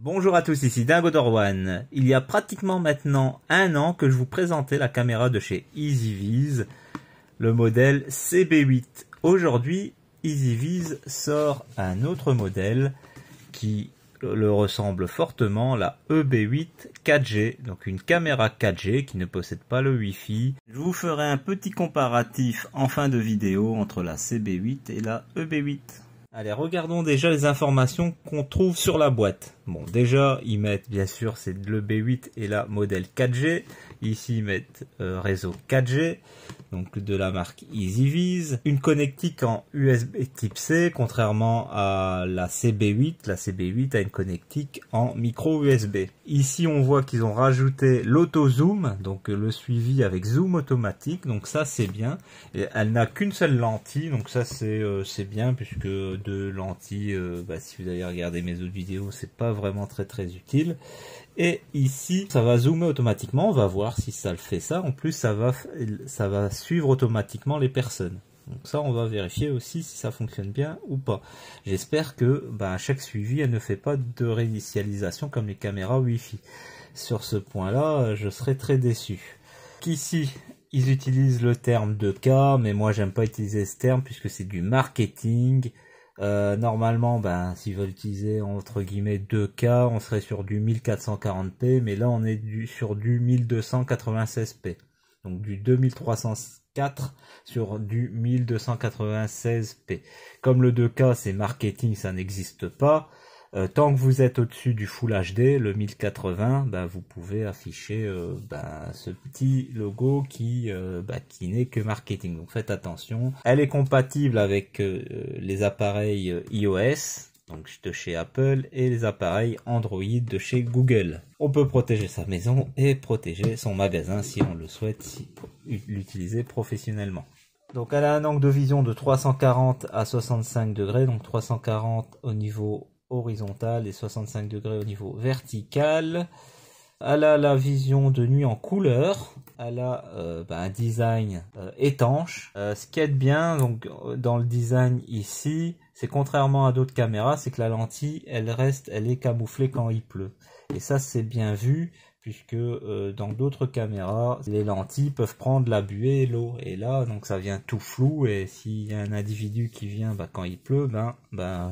Bonjour à tous, ici Dingo Dorwan. Il y a pratiquement maintenant un an que je vous présentais la caméra de chez EasyViz, le modèle CB8. Aujourd'hui, EasyViz sort un autre modèle qui le ressemble fortement la EB8 4G, donc une caméra 4G qui ne possède pas le Wi-Fi. Je vous ferai un petit comparatif en fin de vidéo entre la CB8 et la EB8. Allez, regardons déjà les informations qu'on trouve sur la boîte. Bon, déjà, ils mettent bien sûr c'est le b 8 et la modèle 4G Ici, ils mettent euh, réseau 4G, donc de la marque EasyViz. Une connectique en USB type C, contrairement à la CB8. La CB8 a une connectique en micro USB. Ici, on voit qu'ils ont rajouté l'auto-zoom, donc le suivi avec zoom automatique. Donc ça, c'est bien. Et elle n'a qu'une seule lentille, donc ça, c'est euh, c'est bien, puisque deux lentilles, euh, bah, si vous avez regardé mes autres vidéos, c'est pas vraiment très très utile. Et ici, ça va zoomer automatiquement. On va voir si ça le fait ça. En plus, ça va, ça va suivre automatiquement les personnes. Donc ça, on va vérifier aussi si ça fonctionne bien ou pas. J'espère que ben, chaque suivi, elle ne fait pas de réinitialisation comme les caméras Wi-Fi. Sur ce point-là, je serais très déçu. Ici, ils utilisent le terme de cas, mais moi, j'aime pas utiliser ce terme puisque c'est du marketing. Euh, normalement, ben, s'ils veulent utiliser entre guillemets 2K, on serait sur du 1440p, mais là on est sur du 1296p. Donc du 2304 sur du 1296p. Comme le 2K c'est marketing, ça n'existe pas. Euh, tant que vous êtes au-dessus du Full HD, le 1080, bah, vous pouvez afficher euh, bah, ce petit logo qui, euh, bah, qui n'est que marketing. Donc faites attention. Elle est compatible avec les appareils iOS, donc de chez Apple, et les appareils Android de chez Google. On peut protéger sa maison et protéger son magasin si on le souhaite, si, l'utiliser professionnellement. Donc elle a un angle de vision de 340 à 65 degrés, donc 340 au niveau horizontale et 65 degrés au niveau vertical. Elle a la vision de nuit en couleur. Elle a euh, bah, un design euh, étanche. Euh, ce qui est bien donc dans le design ici, c'est contrairement à d'autres caméras, c'est que la lentille, elle reste, elle est camouflée quand il pleut. Et ça, c'est bien vu puisque dans d'autres caméras, les lentilles peuvent prendre la buée l'eau. Et là, donc ça vient tout flou. Et s'il y a un individu qui vient bah, quand il pleut, ben, ben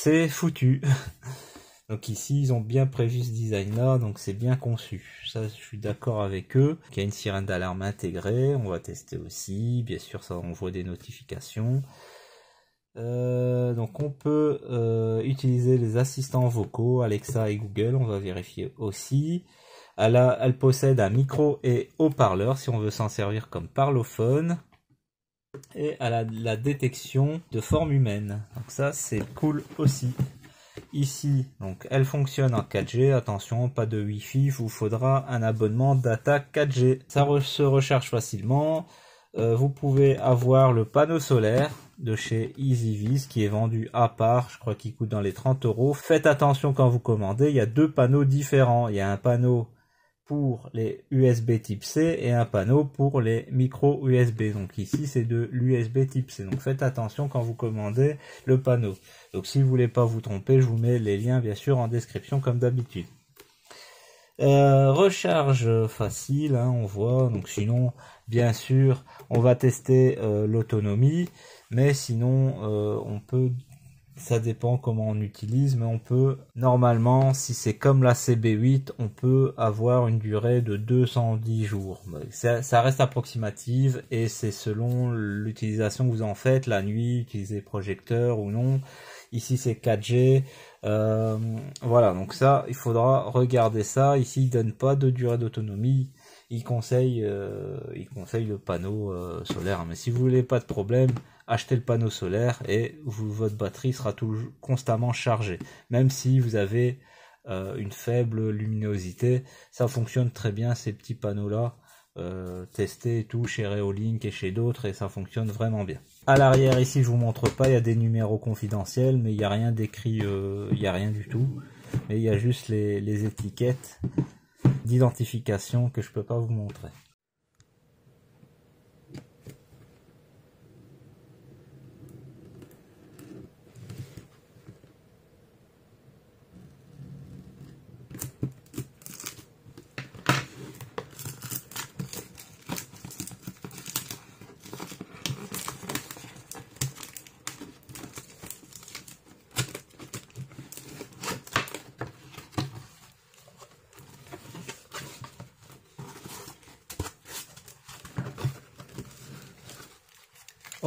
c'est foutu. Donc ici, ils ont bien prévu ce design-là, donc c'est bien conçu. Ça, je suis d'accord avec eux. Il y a une sirène d'alarme intégrée, on va tester aussi. Bien sûr, ça envoie des notifications. Euh, donc on peut euh, utiliser les assistants vocaux, Alexa et Google, on va vérifier aussi. Elle, elle possède un micro et haut-parleur si on veut s'en servir comme parlophone et à la, détection de forme humaine. Donc ça c'est cool aussi. Ici, donc elle fonctionne en 4G, attention, pas de Wi-Fi, vous faudra un abonnement data 4G. Ça se recharge facilement. Euh, vous pouvez avoir le panneau solaire de chez EasyViz qui est vendu à part, je crois qu'il coûte dans les 30 euros. Faites attention quand vous commandez, il y a deux panneaux différents. Il y a un panneau pour les USB type C et un panneau pour les micro USB. Donc ici c'est de l'USB type C. Donc faites attention quand vous commandez le panneau. Donc si vous voulez pas vous tromper, je vous mets les liens bien sûr en description comme d'habitude. Euh, recharge facile, hein, on voit. Donc sinon, bien sûr, on va tester euh, l'autonomie, mais sinon euh, on peut ça dépend comment on utilise, mais on peut, normalement, si c'est comme la CB8, on peut avoir une durée de 210 jours. Ça, reste approximative et c'est selon l'utilisation que vous en faites, la nuit, utiliser projecteur ou non. Ici, c'est 4G. Euh, voilà, donc ça, il faudra regarder ça. Ici, il donne pas de durée d'autonomie il conseille, euh, il conseille le panneau euh, solaire. Mais si vous voulez pas de problème, achetez le panneau solaire et vous, votre batterie sera toujours constamment chargée. Même si vous avez euh, une faible luminosité, ça fonctionne très bien ces petits panneaux-là. Euh, testés tout chez Reolink et chez d'autres et ça fonctionne vraiment bien. À l'arrière ici je vous montre pas, il y a des numéros confidentiels mais il n'y a rien d'écrit, euh, il n'y a rien du tout. Mais il y a juste les, les étiquettes d'identification que je peux pas vous montrer.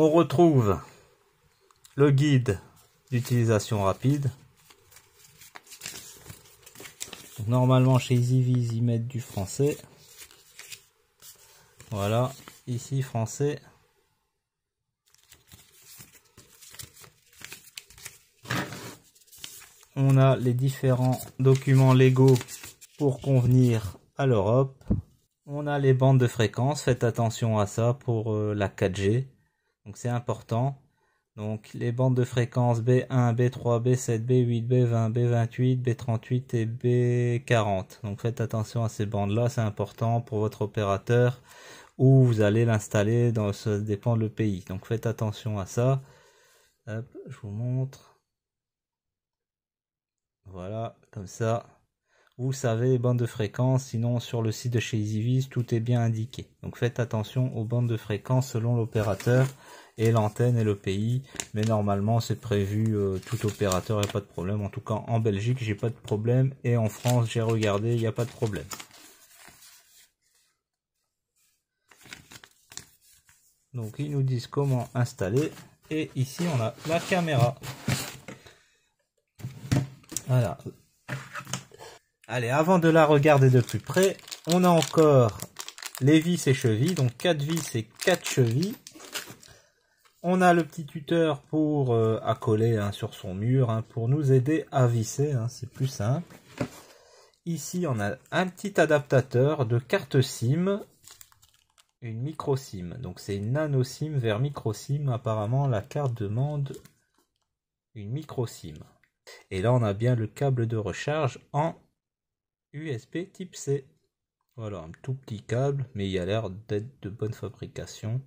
on retrouve le guide d'utilisation rapide. normalement chez EasyViz ils mettent du français. Voilà, ici français. On a les différents documents légaux pour convenir à l'Europe. On a les bandes de fréquence, faites attention à ça pour euh, la 4G. Donc c'est important. Donc les bandes de fréquence B1, B3, B7, B8, B20, B28, B38 et B40. Donc faites attention à ces bandes-là, c'est important pour votre opérateur où vous allez l'installer, ça dépend le pays. Donc faites attention à ça. Hop, je vous montre. Voilà, comme ça vous savez les bandes de fréquence, sinon sur le site de chez EasyVis, tout est bien indiqué. Donc faites attention aux bandes de fréquence selon l'opérateur et l'antenne et le pays, mais normalement c'est prévu euh, tout opérateur, et pas de problème. En tout cas en Belgique, j'ai pas de problème et en France, j'ai regardé, il n'y a pas de problème. Donc ils nous disent comment installer et ici on a la caméra. Voilà, Allez, avant de la regarder de plus près, on a encore les vis et chevilles. Donc 4 vis et 4 chevilles. On a le petit tuteur pour euh, accoler hein, sur son mur, hein, pour nous aider à visser, hein, c'est plus simple. Ici, on a un petit adaptateur de carte SIM, une micro SIM. Donc c'est une nano SIM vers micro SIM. Apparemment, la carte demande une micro SIM. Et là, on a bien le câble de recharge en USB type C. Voilà, un tout petit câble, mais il a l'air d'être de bonne fabrication.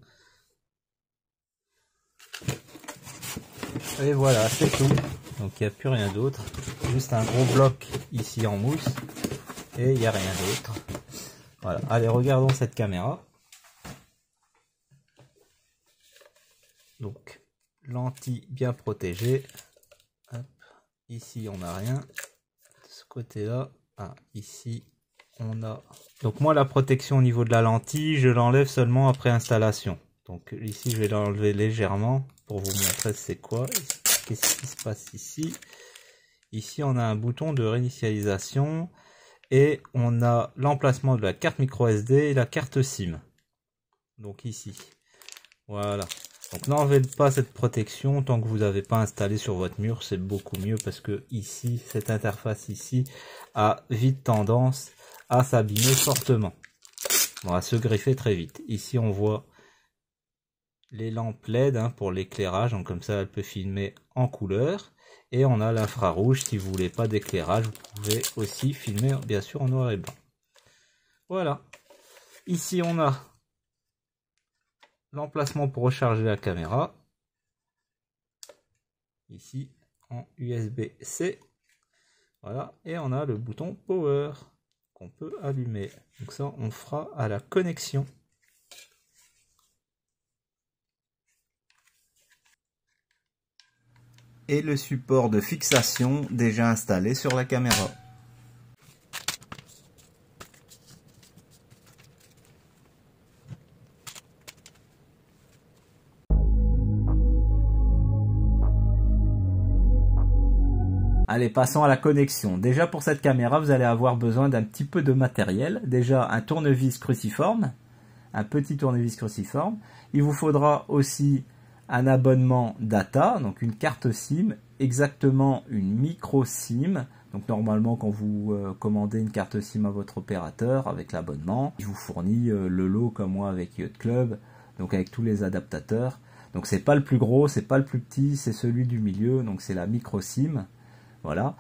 Et voilà, c'est tout. Donc il n'y a plus rien d'autre. Juste un gros bloc ici en mousse. Et il n'y a rien d'autre. Voilà. Allez, regardons cette caméra. Donc, lentille bien protégée. Ici, on n'a rien. De ce côté-là, ah, ici, on a... Donc moi, la protection au niveau de la lentille, je l'enlève seulement après installation. Donc ici, je vais l'enlever légèrement pour vous montrer c'est quoi. Qu'est-ce qui se passe ici Ici, on a un bouton de réinitialisation et on a l'emplacement de la carte micro SD et la carte SIM. Donc ici. Voilà. Donc n'enlevez pas cette protection tant que vous n'avez pas installé sur votre mur, c'est beaucoup mieux parce que ici, cette interface ici a vite tendance à s'abîmer fortement. On va se griffer très vite. Ici on voit les lampes LED hein, pour l'éclairage, donc comme ça elle peut filmer en couleur. Et on a l'infrarouge, si vous voulez pas d'éclairage, vous pouvez aussi filmer bien sûr en noir et blanc. Voilà. Ici on a l'emplacement pour recharger la caméra. Ici en USB-C. Voilà, et on a le bouton Power qu'on peut allumer. Donc ça, on fera à la connexion. Et le support de fixation déjà installé sur la caméra. Allez, passons à la connexion. Déjà pour cette caméra, vous allez avoir besoin d'un petit peu de matériel. Déjà un tournevis cruciforme, un petit tournevis cruciforme. Il vous faudra aussi un abonnement data, donc une carte SIM, exactement une micro SIM. Donc normalement quand vous euh, commandez une carte SIM à votre opérateur avec l'abonnement, il vous fournit euh, le lot comme moi avec Yacht Club, donc avec tous les adaptateurs. Donc c'est pas le plus gros, c'est pas le plus petit, c'est celui du milieu, donc c'est la micro SIM. Voilà.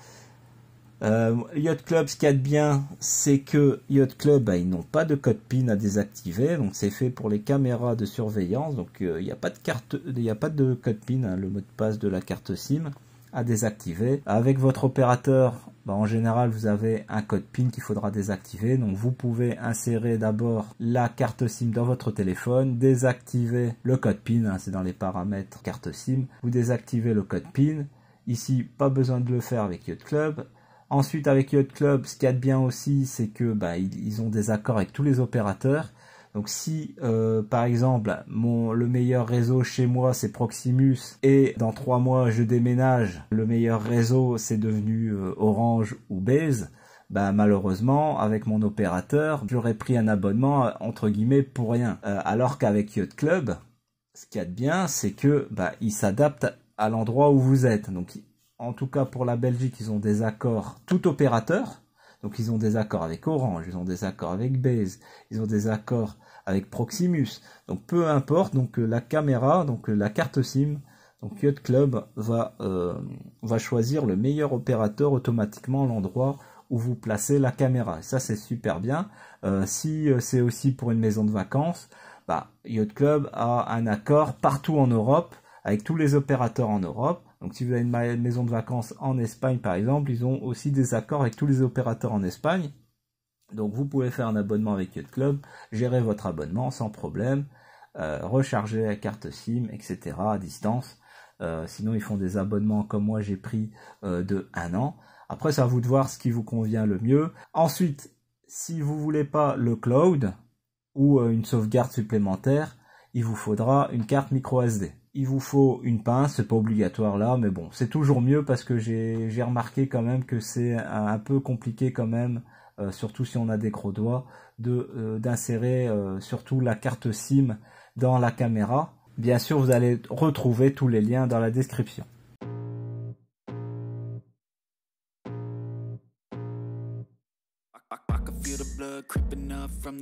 Euh, Yacht Club, ce qu'il y a de bien, c'est que Yacht Club, bah, ils n'ont pas de code PIN à désactiver, donc c'est fait pour les caméras de surveillance, donc euh, il n'y a pas de a pas de code PIN, hein, le mot de passe de la carte SIM à désactiver. Avec votre opérateur, bah, en général, vous avez un code PIN qu'il faudra désactiver, donc vous pouvez insérer d'abord la carte SIM dans votre téléphone, désactiver le code PIN, hein, c'est dans les paramètres carte SIM, vous désactivez le code PIN, Ici, pas besoin de le faire avec Yacht Club. Ensuite, avec Yacht Club, ce qu'il y a de bien aussi, c'est que bah, ils, ont des accords avec tous les opérateurs. Donc si, euh, par exemple, mon, le meilleur réseau chez moi, c'est Proximus, et dans trois mois, je déménage, le meilleur réseau, c'est devenu euh, Orange ou Base, bah, malheureusement, avec mon opérateur, j'aurais pris un abonnement, entre guillemets, pour rien. Euh, alors qu'avec Yacht Club, ce qu'il y a de bien, c'est que bah, il s'adapte à l'endroit où vous êtes. Donc, en tout cas pour la Belgique, ils ont des accords tout opérateur. Donc, ils ont des accords avec Orange, ils ont des accords avec Baze ils ont des accords avec Proximus. Donc, peu importe. Donc, euh, la caméra, donc euh, la carte SIM, donc Yacht Club va, euh, va choisir le meilleur opérateur automatiquement à l'endroit où vous placez la caméra. ça, c'est super bien. si c'est aussi pour une maison de vacances, bah, Yacht Club a un accord partout en Europe avec tous les opérateurs en Europe. Donc si vous avez une maison de vacances en Espagne par exemple, ils ont aussi des accords avec tous les opérateurs en Espagne. Donc vous pouvez faire un abonnement avec Yacht Club, gérer votre abonnement sans problème, euh, recharger la carte SIM, etc. à distance. Euh, sinon ils font des abonnements comme moi j'ai pris euh, de un an. Après c'est à vous de voir ce qui vous convient le mieux. Ensuite, si vous voulez pas le cloud ou une sauvegarde supplémentaire, il vous faudra une carte micro SD il vous faut une pince, c'est pas obligatoire là, mais bon, c'est toujours mieux parce que j'ai remarqué quand même que c'est un, peu compliqué quand même, euh, surtout si on a des gros doigts, euh, d'insérer euh, surtout la carte SIM dans la caméra. Bien sûr, vous allez retrouver tous les liens dans la description.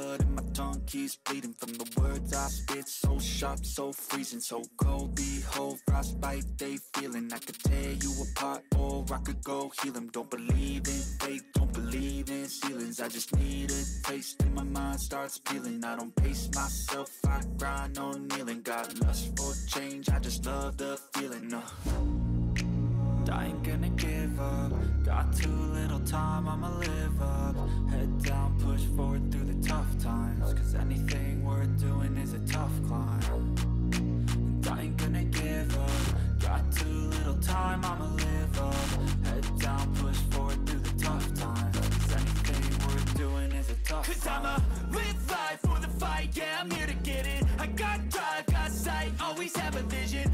blood and my tongue keeps bleeding From the words I spit, so sharp, so freezing So cold, behold, frostbite, they feeling I could tear you apart or I could go heal them Don't believe in fate, don't believe in ceilings I just need a taste and my mind starts peeling I don't pace myself, I grind on kneeling Got lust for change, I just love the feeling uh. I ain't gonna give up Got too little time, I'ma live up Head down, push forward through the tough times Cause anything worth doing is a tough climb And I ain't gonna give up Got too little time, I'ma live up Head down, push forward through the tough times Cause anything worth doing is a tough Cause climb. I'ma live life for the fight, yeah I'm here to get it I got drive, got sight, always have a vision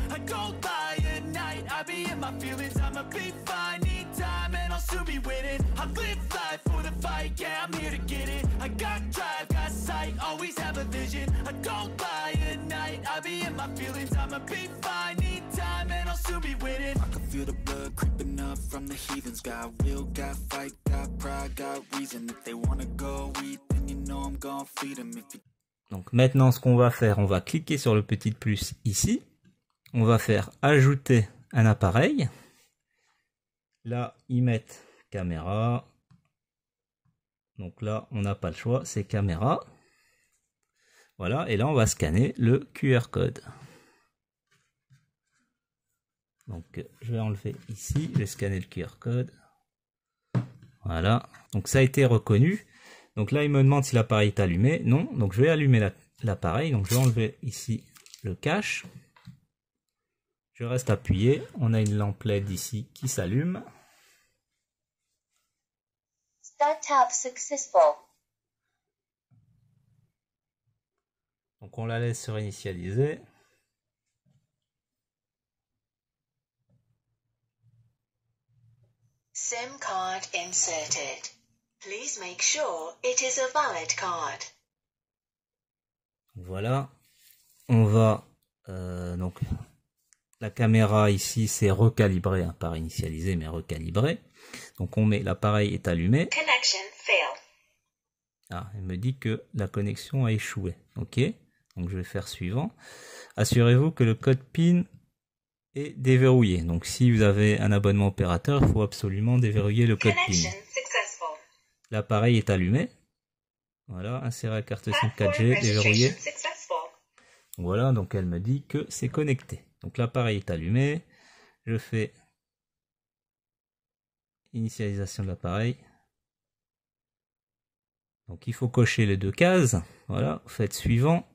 my feelings, I'ma be fine Need time and I'll soon be winning I live life for the fight, yeah, I'm here to get it I got drive, got sight, always have a vision I don't buy at night, I be in my feelings I'ma be fine, need time and I'll soon be winning I can feel the blood creeping up from the heathens Got will, got fight, got pride, got reason If they wanna go eat, then you know I'm gonna feed them If you Donc maintenant, ce qu'on va faire, on va cliquer sur le petit plus ici. On va faire ajouter un appareil. Là, ils mettent caméra. Donc là, on n'a pas le choix, c'est caméra. Voilà, et là, on va scanner le QR code. Donc, je vais enlever ici, je vais scanner le QR code. Voilà, donc ça a été reconnu. Donc là, il me demande si l'appareil est allumé. Non, donc je vais allumer l'appareil. donc je vais enlever ici le cache. Je reste appuyé. On a une lampe LED ici qui s'allume. Startup successful. Donc on la laisse se réinitialiser. SIM card inserted. Please make sure it is a valid card. Voilà. On va euh, donc la caméra ici, s'est recalibrée, hein, pas initialisée, mais recalibrée. Donc on met, l'appareil est allumé. Ah, elle me dit que la connexion a échoué. Ok, donc je vais faire suivant. Assurez-vous que le code PIN est déverrouillé. Donc si vous avez un abonnement opérateur, il faut absolument déverrouiller le code PIN. L'appareil est allumé. Voilà, insérer la carte SIM 4G, déverrouillé. Voilà, donc elle me dit que c'est connecté. Donc l'appareil est allumé. Je fais initialisation de l'appareil. Donc il faut cocher les deux cases. Voilà, vous faites suivant.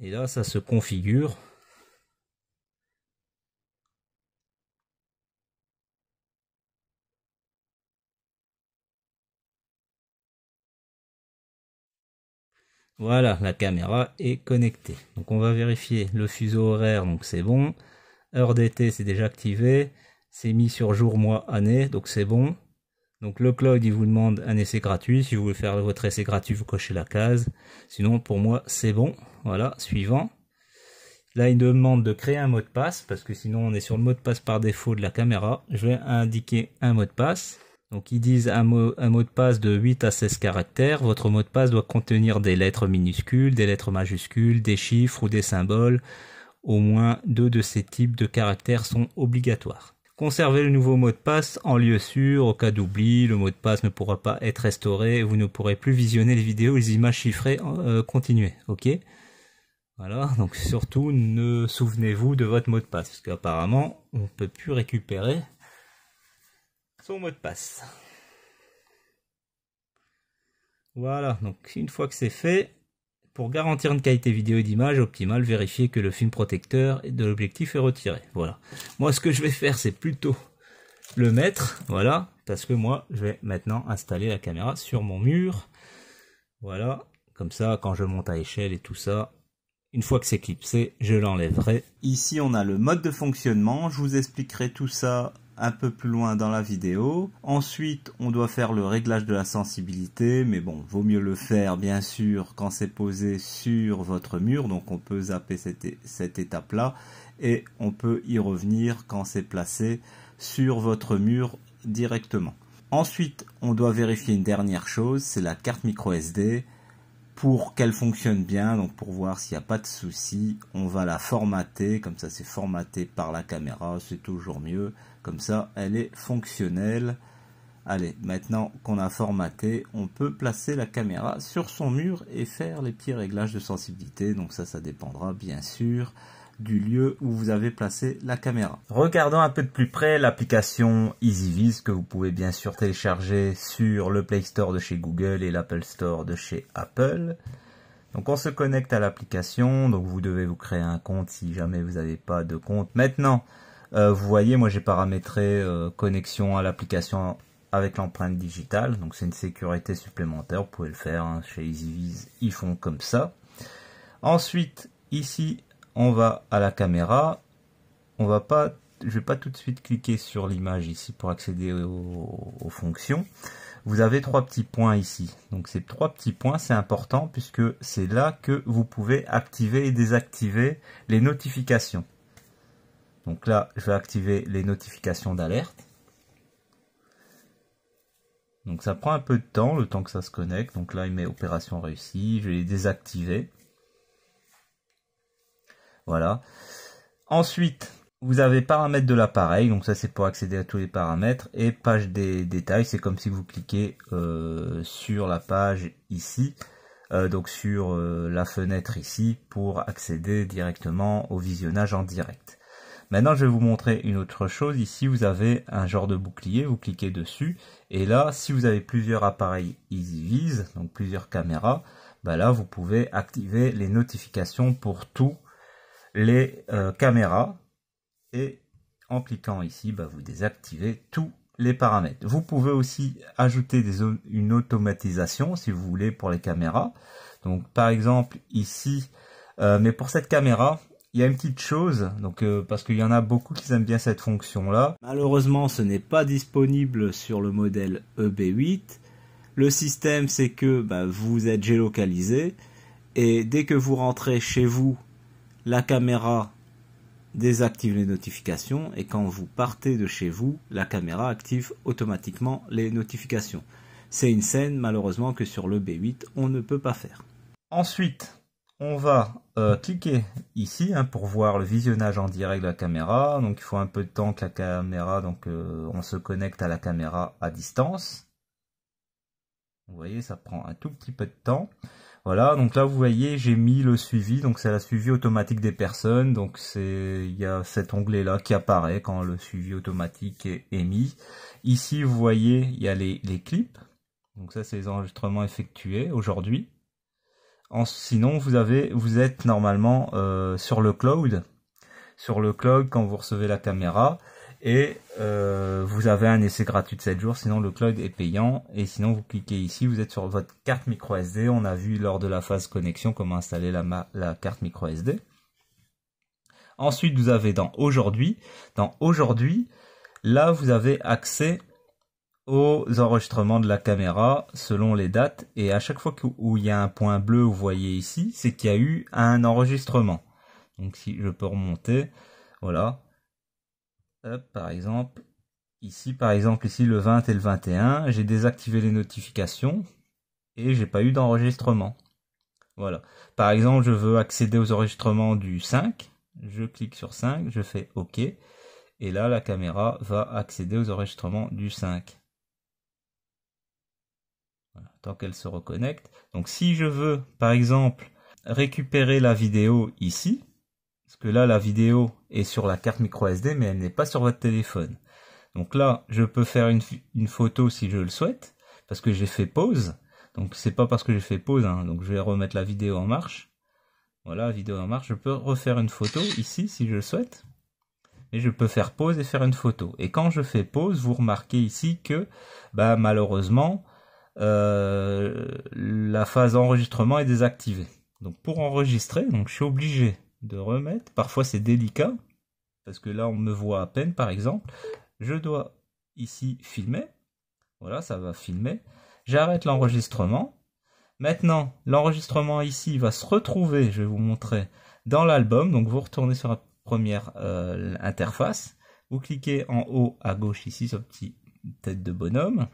Et là, ça se configure. Voilà, la caméra est connectée. Donc on va vérifier le fuseau horaire, donc c'est bon. Heure d'été, c'est déjà activé. C'est mis sur jour, mois, année, donc c'est bon. Donc le cloud, il vous demande un essai gratuit. Si vous voulez faire votre essai gratuit, vous cochez la case. Sinon, pour moi, c'est bon. Voilà, suivant. Là, il demande de créer un mot de passe, parce que sinon, on est sur le mot de passe par défaut de la caméra. Je vais indiquer un mot de passe. Donc ils disent un mot, de passe de 8 à 16 caractères. Votre mot de passe doit contenir des lettres minuscules, des lettres majuscules, des chiffres ou des symboles. Au moins deux de ces types de caractères sont obligatoires. Conservez le nouveau mot de passe en lieu sûr. Au cas d'oubli, le mot de passe ne pourra pas être restauré. vous ne pourrez plus visionner les vidéos, les images chiffrées continuées. Euh, continuez. Ok Voilà. Donc surtout, ne souvenez-vous de votre mot de passe parce qu'apparemment, on ne peut plus récupérer son mot de passe. Voilà, donc une fois que c'est fait, pour garantir une qualité vidéo et d'image optimale, vérifiez que le film protecteur de l'objectif est retiré. Voilà. Moi, ce que je vais faire, c'est plutôt le mettre, voilà, parce que moi, je vais maintenant installer la caméra sur mon mur. Voilà, comme ça, quand je monte à échelle et tout ça, une fois que c'est clipsé, je l'enlèverai. Ici, on a le mode de fonctionnement. Je vous expliquerai tout ça un peu plus loin dans la vidéo. Ensuite, on doit faire le réglage de la sensibilité, mais bon, vaut mieux le faire bien sûr quand c'est posé sur votre mur, donc on peut zapper cette, étape-là et on peut y revenir quand c'est placé sur votre mur directement. Ensuite, on doit vérifier une dernière chose, c'est la carte micro SD pour qu'elle fonctionne bien, donc pour voir s'il n'y a pas de souci, on va la formater, comme ça c'est formaté par la caméra, c'est toujours mieux, comme ça elle est fonctionnelle. Allez, maintenant qu'on a formaté, on peut placer la caméra sur son mur et faire les petits réglages de sensibilité, donc ça ça dépendra bien sûr du lieu où vous avez placé la caméra. Regardons un peu de plus près l'application EasyViz que vous pouvez bien sûr télécharger sur le Play Store de chez Google et l'Apple Store de chez Apple. Donc on se connecte à l'application, donc vous devez vous créer un compte si jamais vous n'avez pas de compte. Maintenant, euh, vous voyez, moi j'ai paramétré euh, connexion à l'application avec l'empreinte digitale, donc c'est une sécurité supplémentaire, vous pouvez le faire, hein. chez EasyViz, ils font comme ça. Ensuite, ici on va à la caméra. On va pas, je vais pas tout de suite cliquer sur l'image ici pour accéder aux, aux fonctions. Vous avez trois petits points ici. Donc ces trois petits points, c'est important puisque c'est là que vous pouvez activer et désactiver les notifications. Donc là, je vais activer les notifications d'alerte. Donc ça prend un peu de temps, le temps que ça se connecte. Donc là, il met opération réussie. Je vais les désactiver. Voilà. Ensuite, vous avez paramètres de l'appareil, donc ça c'est pour accéder à tous les paramètres, et page des détails, c'est comme si vous cliquez euh, sur la page ici, euh, donc sur euh, la fenêtre ici, pour accéder directement au visionnage en direct. Maintenant je vais vous montrer une autre chose, ici vous avez un genre de bouclier, vous cliquez dessus, et là si vous avez plusieurs appareils EasyViz donc plusieurs caméras, bah là vous pouvez activer les notifications pour tout les euh, caméras et en cliquant ici, bah, vous désactivez tous les paramètres. Vous pouvez aussi ajouter des, une automatisation si vous voulez pour les caméras. Donc par exemple ici, euh, mais pour cette caméra, il y a une petite chose, donc euh, parce qu'il y en a beaucoup qui aiment bien cette fonction-là. Malheureusement, ce n'est pas disponible sur le modèle EB8. Le système, c'est que bah, vous êtes gélocalisé et dès que vous rentrez chez vous la caméra désactive les notifications et quand vous partez de chez vous, la caméra active automatiquement les notifications. C'est une scène malheureusement que sur le B8 on ne peut pas faire. Ensuite, on va euh, cliquer ici hein, pour voir le visionnage en direct de la caméra. Donc il faut un peu de temps que la caméra, donc euh, on se connecte à la caméra à distance. Vous voyez, ça prend un tout petit peu de temps. Voilà, donc là vous voyez, j'ai mis le suivi, donc c'est la suivi automatique des personnes, donc c'est il y a cet onglet là qui apparaît quand le suivi automatique est, mis. Ici vous voyez, il y a les, clips, donc ça c'est les enregistrements effectués aujourd'hui. sinon vous avez, vous êtes normalement euh, sur le cloud, sur le cloud quand vous recevez la caméra, et euh, vous avez un essai gratuit de 7 jours, sinon le cloud est payant, et sinon vous cliquez ici, vous êtes sur votre carte micro SD, on a vu lors de la phase connexion comment installer la, la carte micro SD. Ensuite vous avez dans aujourd'hui, dans aujourd'hui, là vous avez accès aux enregistrements de la caméra selon les dates, et à chaque fois où il y a un point bleu, vous voyez ici, c'est qu'il y a eu un enregistrement. Donc si je peux remonter, voilà, par exemple, ici, par exemple, ici le 20 et le 21, j'ai désactivé les notifications et j'ai pas eu d'enregistrement. Voilà. Par exemple, je veux accéder aux enregistrements du 5. Je clique sur 5, je fais OK. Et là, la caméra va accéder aux enregistrements du 5. tant qu'elle se reconnecte. Donc si je veux, par exemple, récupérer la vidéo ici, parce que là, la vidéo est sur la carte micro SD, mais elle n'est pas sur votre téléphone. Donc là, je peux faire une, photo si je le souhaite, parce que j'ai fait pause. Donc c'est pas parce que j'ai fait pause, hein. donc je vais remettre la vidéo en marche. Voilà, vidéo en marche, je peux refaire une photo ici si je le souhaite. Et je peux faire pause et faire une photo. Et quand je fais pause, vous remarquez ici que bah, malheureusement, euh, la phase enregistrement est désactivée. Donc pour enregistrer, donc je suis obligé de remettre. Parfois c'est délicat, parce que là on me voit à peine par exemple. Je dois ici filmer. Voilà, ça va filmer. J'arrête l'enregistrement. Maintenant, l'enregistrement ici va se retrouver, je vais vous montrer, dans l'album. Donc vous retournez sur la première euh, interface. Vous cliquez en haut à gauche ici, ce petit tête de bonhomme.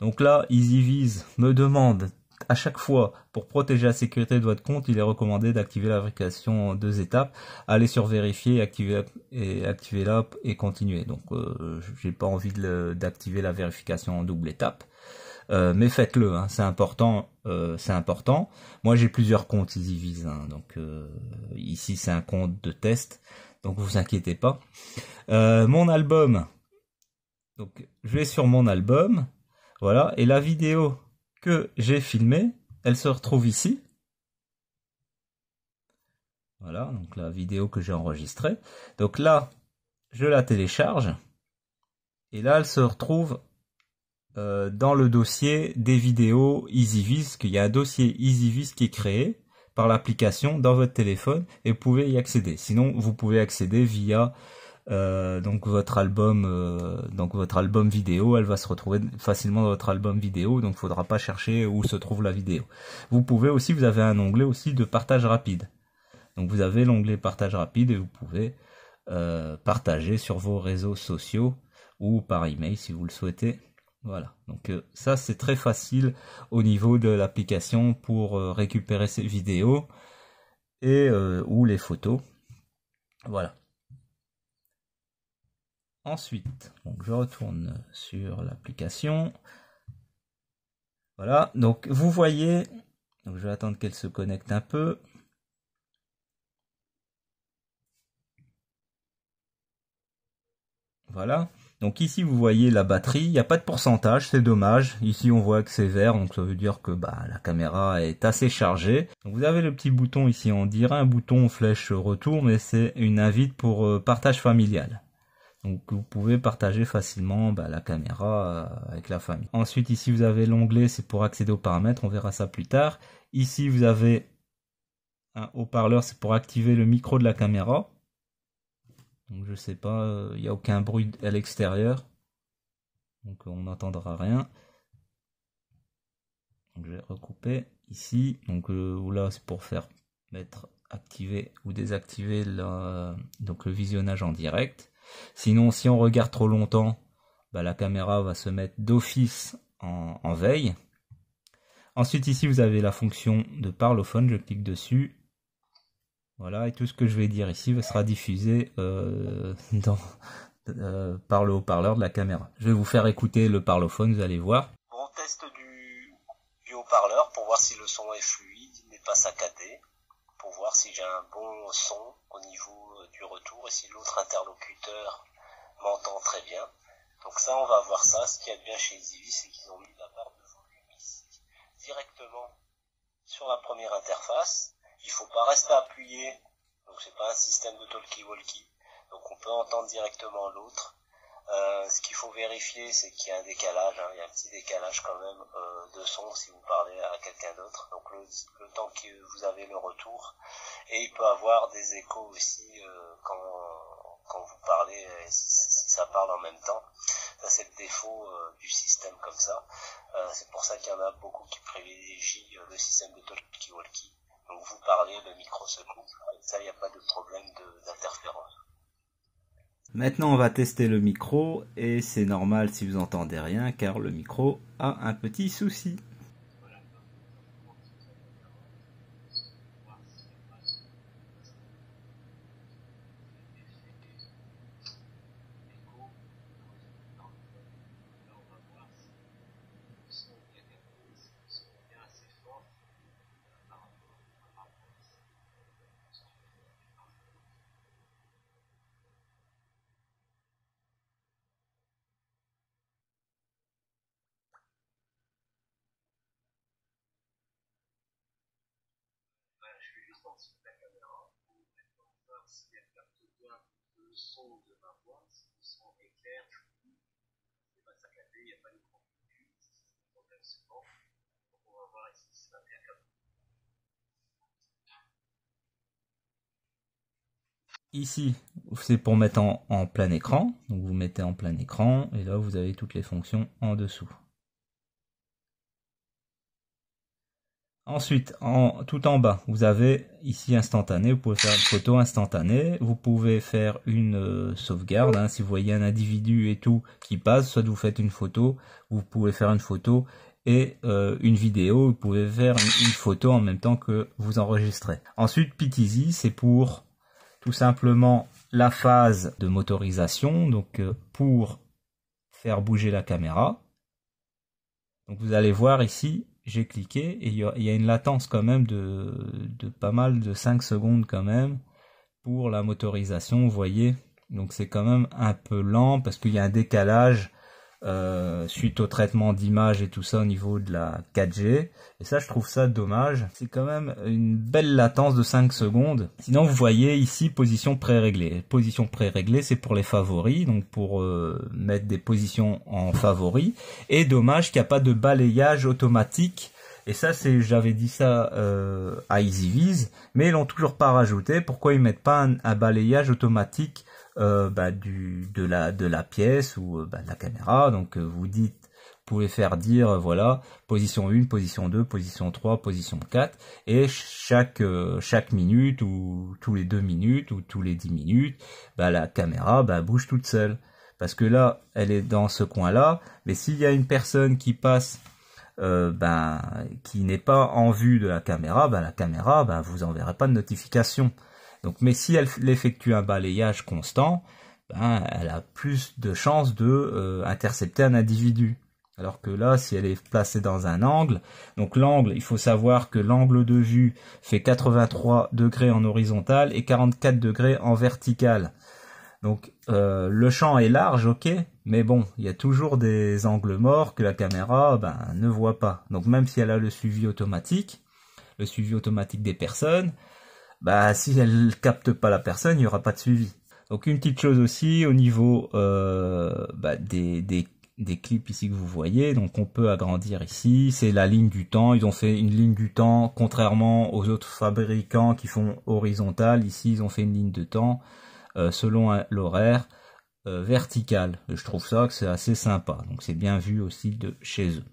Donc là, Easyviz me demande à chaque fois, pour protéger la sécurité de votre compte, il est recommandé d'activer la vérification en deux étapes. Allez sur vérifier, activer et activer l'app et continuer. Donc, euh, j'ai pas envie d'activer la vérification en double étape. Euh, mais faites-le, hein, c'est important, euh, c'est important. Moi j'ai plusieurs comptes EasyVis, hein, donc euh, ici c'est un compte de test, donc vous inquiétez pas. mon album, donc je vais sur mon album, voilà, et la vidéo, que j'ai filmé, elle se retrouve ici. Voilà, donc la vidéo que j'ai enregistrée. Donc là, je la télécharge. Et là, elle se retrouve euh, dans le dossier des vidéos EasyVis, qu'il y a un dossier EasyVis qui est créé par l'application dans votre téléphone et vous pouvez y accéder. Sinon, vous pouvez accéder via euh, donc votre album, euh, donc votre album vidéo, elle va se retrouver facilement dans votre album vidéo, donc il faudra pas chercher où se trouve la vidéo. Vous pouvez aussi, vous avez un onglet aussi de partage rapide. Donc vous avez l'onglet partage rapide et vous pouvez euh, partager sur vos réseaux sociaux ou par email si vous le souhaitez. Voilà, donc ça c'est très facile au niveau de l'application pour récupérer ces vidéos et euh, ou les photos. Voilà. Ensuite, donc je retourne sur l'application. Voilà, donc vous voyez, donc je vais attendre qu'elle se connecte un peu. Voilà, donc ici vous voyez la batterie, il n'y a pas de pourcentage, c'est dommage. Ici on voit que c'est vert, donc ça veut dire que bah, la caméra est assez chargée. vous avez le petit bouton ici, on dirait un bouton flèche retour, mais c'est une invite pour euh, partage familial. Donc vous pouvez partager facilement bah, la caméra euh, avec la famille. Ensuite ici vous avez l'onglet, c'est pour accéder aux paramètres, on verra ça plus tard. Ici vous avez un haut-parleur, c'est pour activer le micro de la caméra. Donc je sais pas, euh, il n'y a aucun bruit à l'extérieur. Donc on n'entendra rien. je vais recouper ici. Donc euh, là c'est pour faire mettre activer ou désactiver donc le visionnage en direct. Sinon, si on regarde trop longtemps, bah, la caméra va se mettre d'office en, en veille. Ensuite, ici, vous avez la fonction de parlophone. Je clique dessus. Voilà, et tout ce que je vais dire ici sera diffusé euh, dans, euh, par le haut-parleur de la caméra. Je vais vous faire écouter le parlophone, vous allez voir. On test du haut-parleur pour voir si le son est fluide, il n'est pas saccadé voir si j'ai un bon son au niveau euh, du retour et si l'autre interlocuteur m'entend très bien. Donc ça, on va voir ça. Ce qui est bien chez Zivi, c'est qu'ils ont mis la barre de volume ici directement sur la première interface. Il faut pas rester appuyé. Donc c'est pas un système de talkie-walkie. Donc on peut entendre directement l'autre euh, ce qu'il faut vérifier, c'est qu'il y a un décalage, hein. il y a un petit décalage quand même euh, de son si vous parlez à quelqu'un d'autre. Donc le, temps que vous avez le retour, et il peut avoir des échos aussi euh, quand, vous parlez, si, ça parle en même temps. Ça c'est le défaut du système comme ça. c'est pour ça qu'il y en a beaucoup qui privilégient le système de talkie-walkie. Donc vous parlez, le micro se ça il n'y a pas de problème d'interférence. Maintenant, on va tester le micro et c'est normal si vous entendez rien car le micro a un petit souci. puissance de la caméra, si elle capte bien le son de ma voix, si le son est clair, c'est pas saccadé, il n'y a pas de contenu, c'est un problème souvent. Donc on va voir ici si ça bien capté. Ici, c'est pour mettre en, en plein écran. Donc vous mettez en plein écran et là vous avez toutes les fonctions en dessous. Ensuite, en, tout en bas, vous avez ici instantané, vous pouvez faire une photo instantanée, vous pouvez faire une euh, sauvegarde, hein. si vous voyez un individu et tout qui passe, soit vous faites une photo, vous pouvez faire une photo et euh, une vidéo, vous pouvez faire une, photo en même temps que vous enregistrez. Ensuite, PTZ, c'est pour tout simplement la phase de motorisation, donc euh, pour faire bouger la caméra. Donc vous allez voir ici, j'ai cliqué et il y, a une latence quand même de, de, pas mal de 5 secondes quand même pour la motorisation, vous voyez. Donc c'est quand même un peu lent parce qu'il y a un décalage euh, suite au traitement d'image et tout ça au niveau de la 4G. Et ça, je trouve ça dommage. C'est quand même une belle latence de 5 secondes. Sinon, vous voyez ici position pré-réglée. Position pré-réglée, c'est pour les favoris, donc pour euh, mettre des positions en favoris. Et dommage qu'il n'y a pas de balayage automatique et ça, c'est, j'avais dit ça euh, à EasyViz, mais ils l'ont toujours pas rajouté. Pourquoi ils mettent pas un balayage automatique euh, bah, du, de, la, de la pièce ou euh, bah, de la caméra. Donc euh, vous dites, pouvez faire dire, voilà, position 1, position 2, position 3, position 4. Et chaque, chaque minute ou tous les 2 minutes ou tous les 10 minutes, bah, la caméra bah, bouge toute seule. Parce que là, elle est dans ce coin-là. Mais s'il y a une personne qui passe qui n'est pas en vue de la caméra, la caméra, ben, vous enverra pas de notification mais si elle, effectue un balayage constant, ben, elle a plus de chances de euh, intercepter un individu. Alors que là, si elle est placée dans un angle, donc l'angle, il faut savoir que l'angle de vue fait 83 degrés en horizontal et 44 degrés en vertical. Donc euh, le champ est large, ok, mais bon, il y a toujours des angles morts que la caméra ben, ne voit pas. Donc même si elle a le suivi automatique, le suivi automatique des personnes, bah, si elle capte pas la personne, il n'y aura pas de suivi. Donc une petite chose aussi au niveau euh, bah, des, clips ici que vous voyez, donc on peut agrandir ici, c'est la ligne du temps, ils ont fait une ligne du temps, contrairement aux autres fabricants qui font horizontal ici ils ont fait une ligne de temps euh, selon l'horaire euh, vertical Je trouve ça que c'est assez sympa, donc c'est bien vu aussi de chez eux.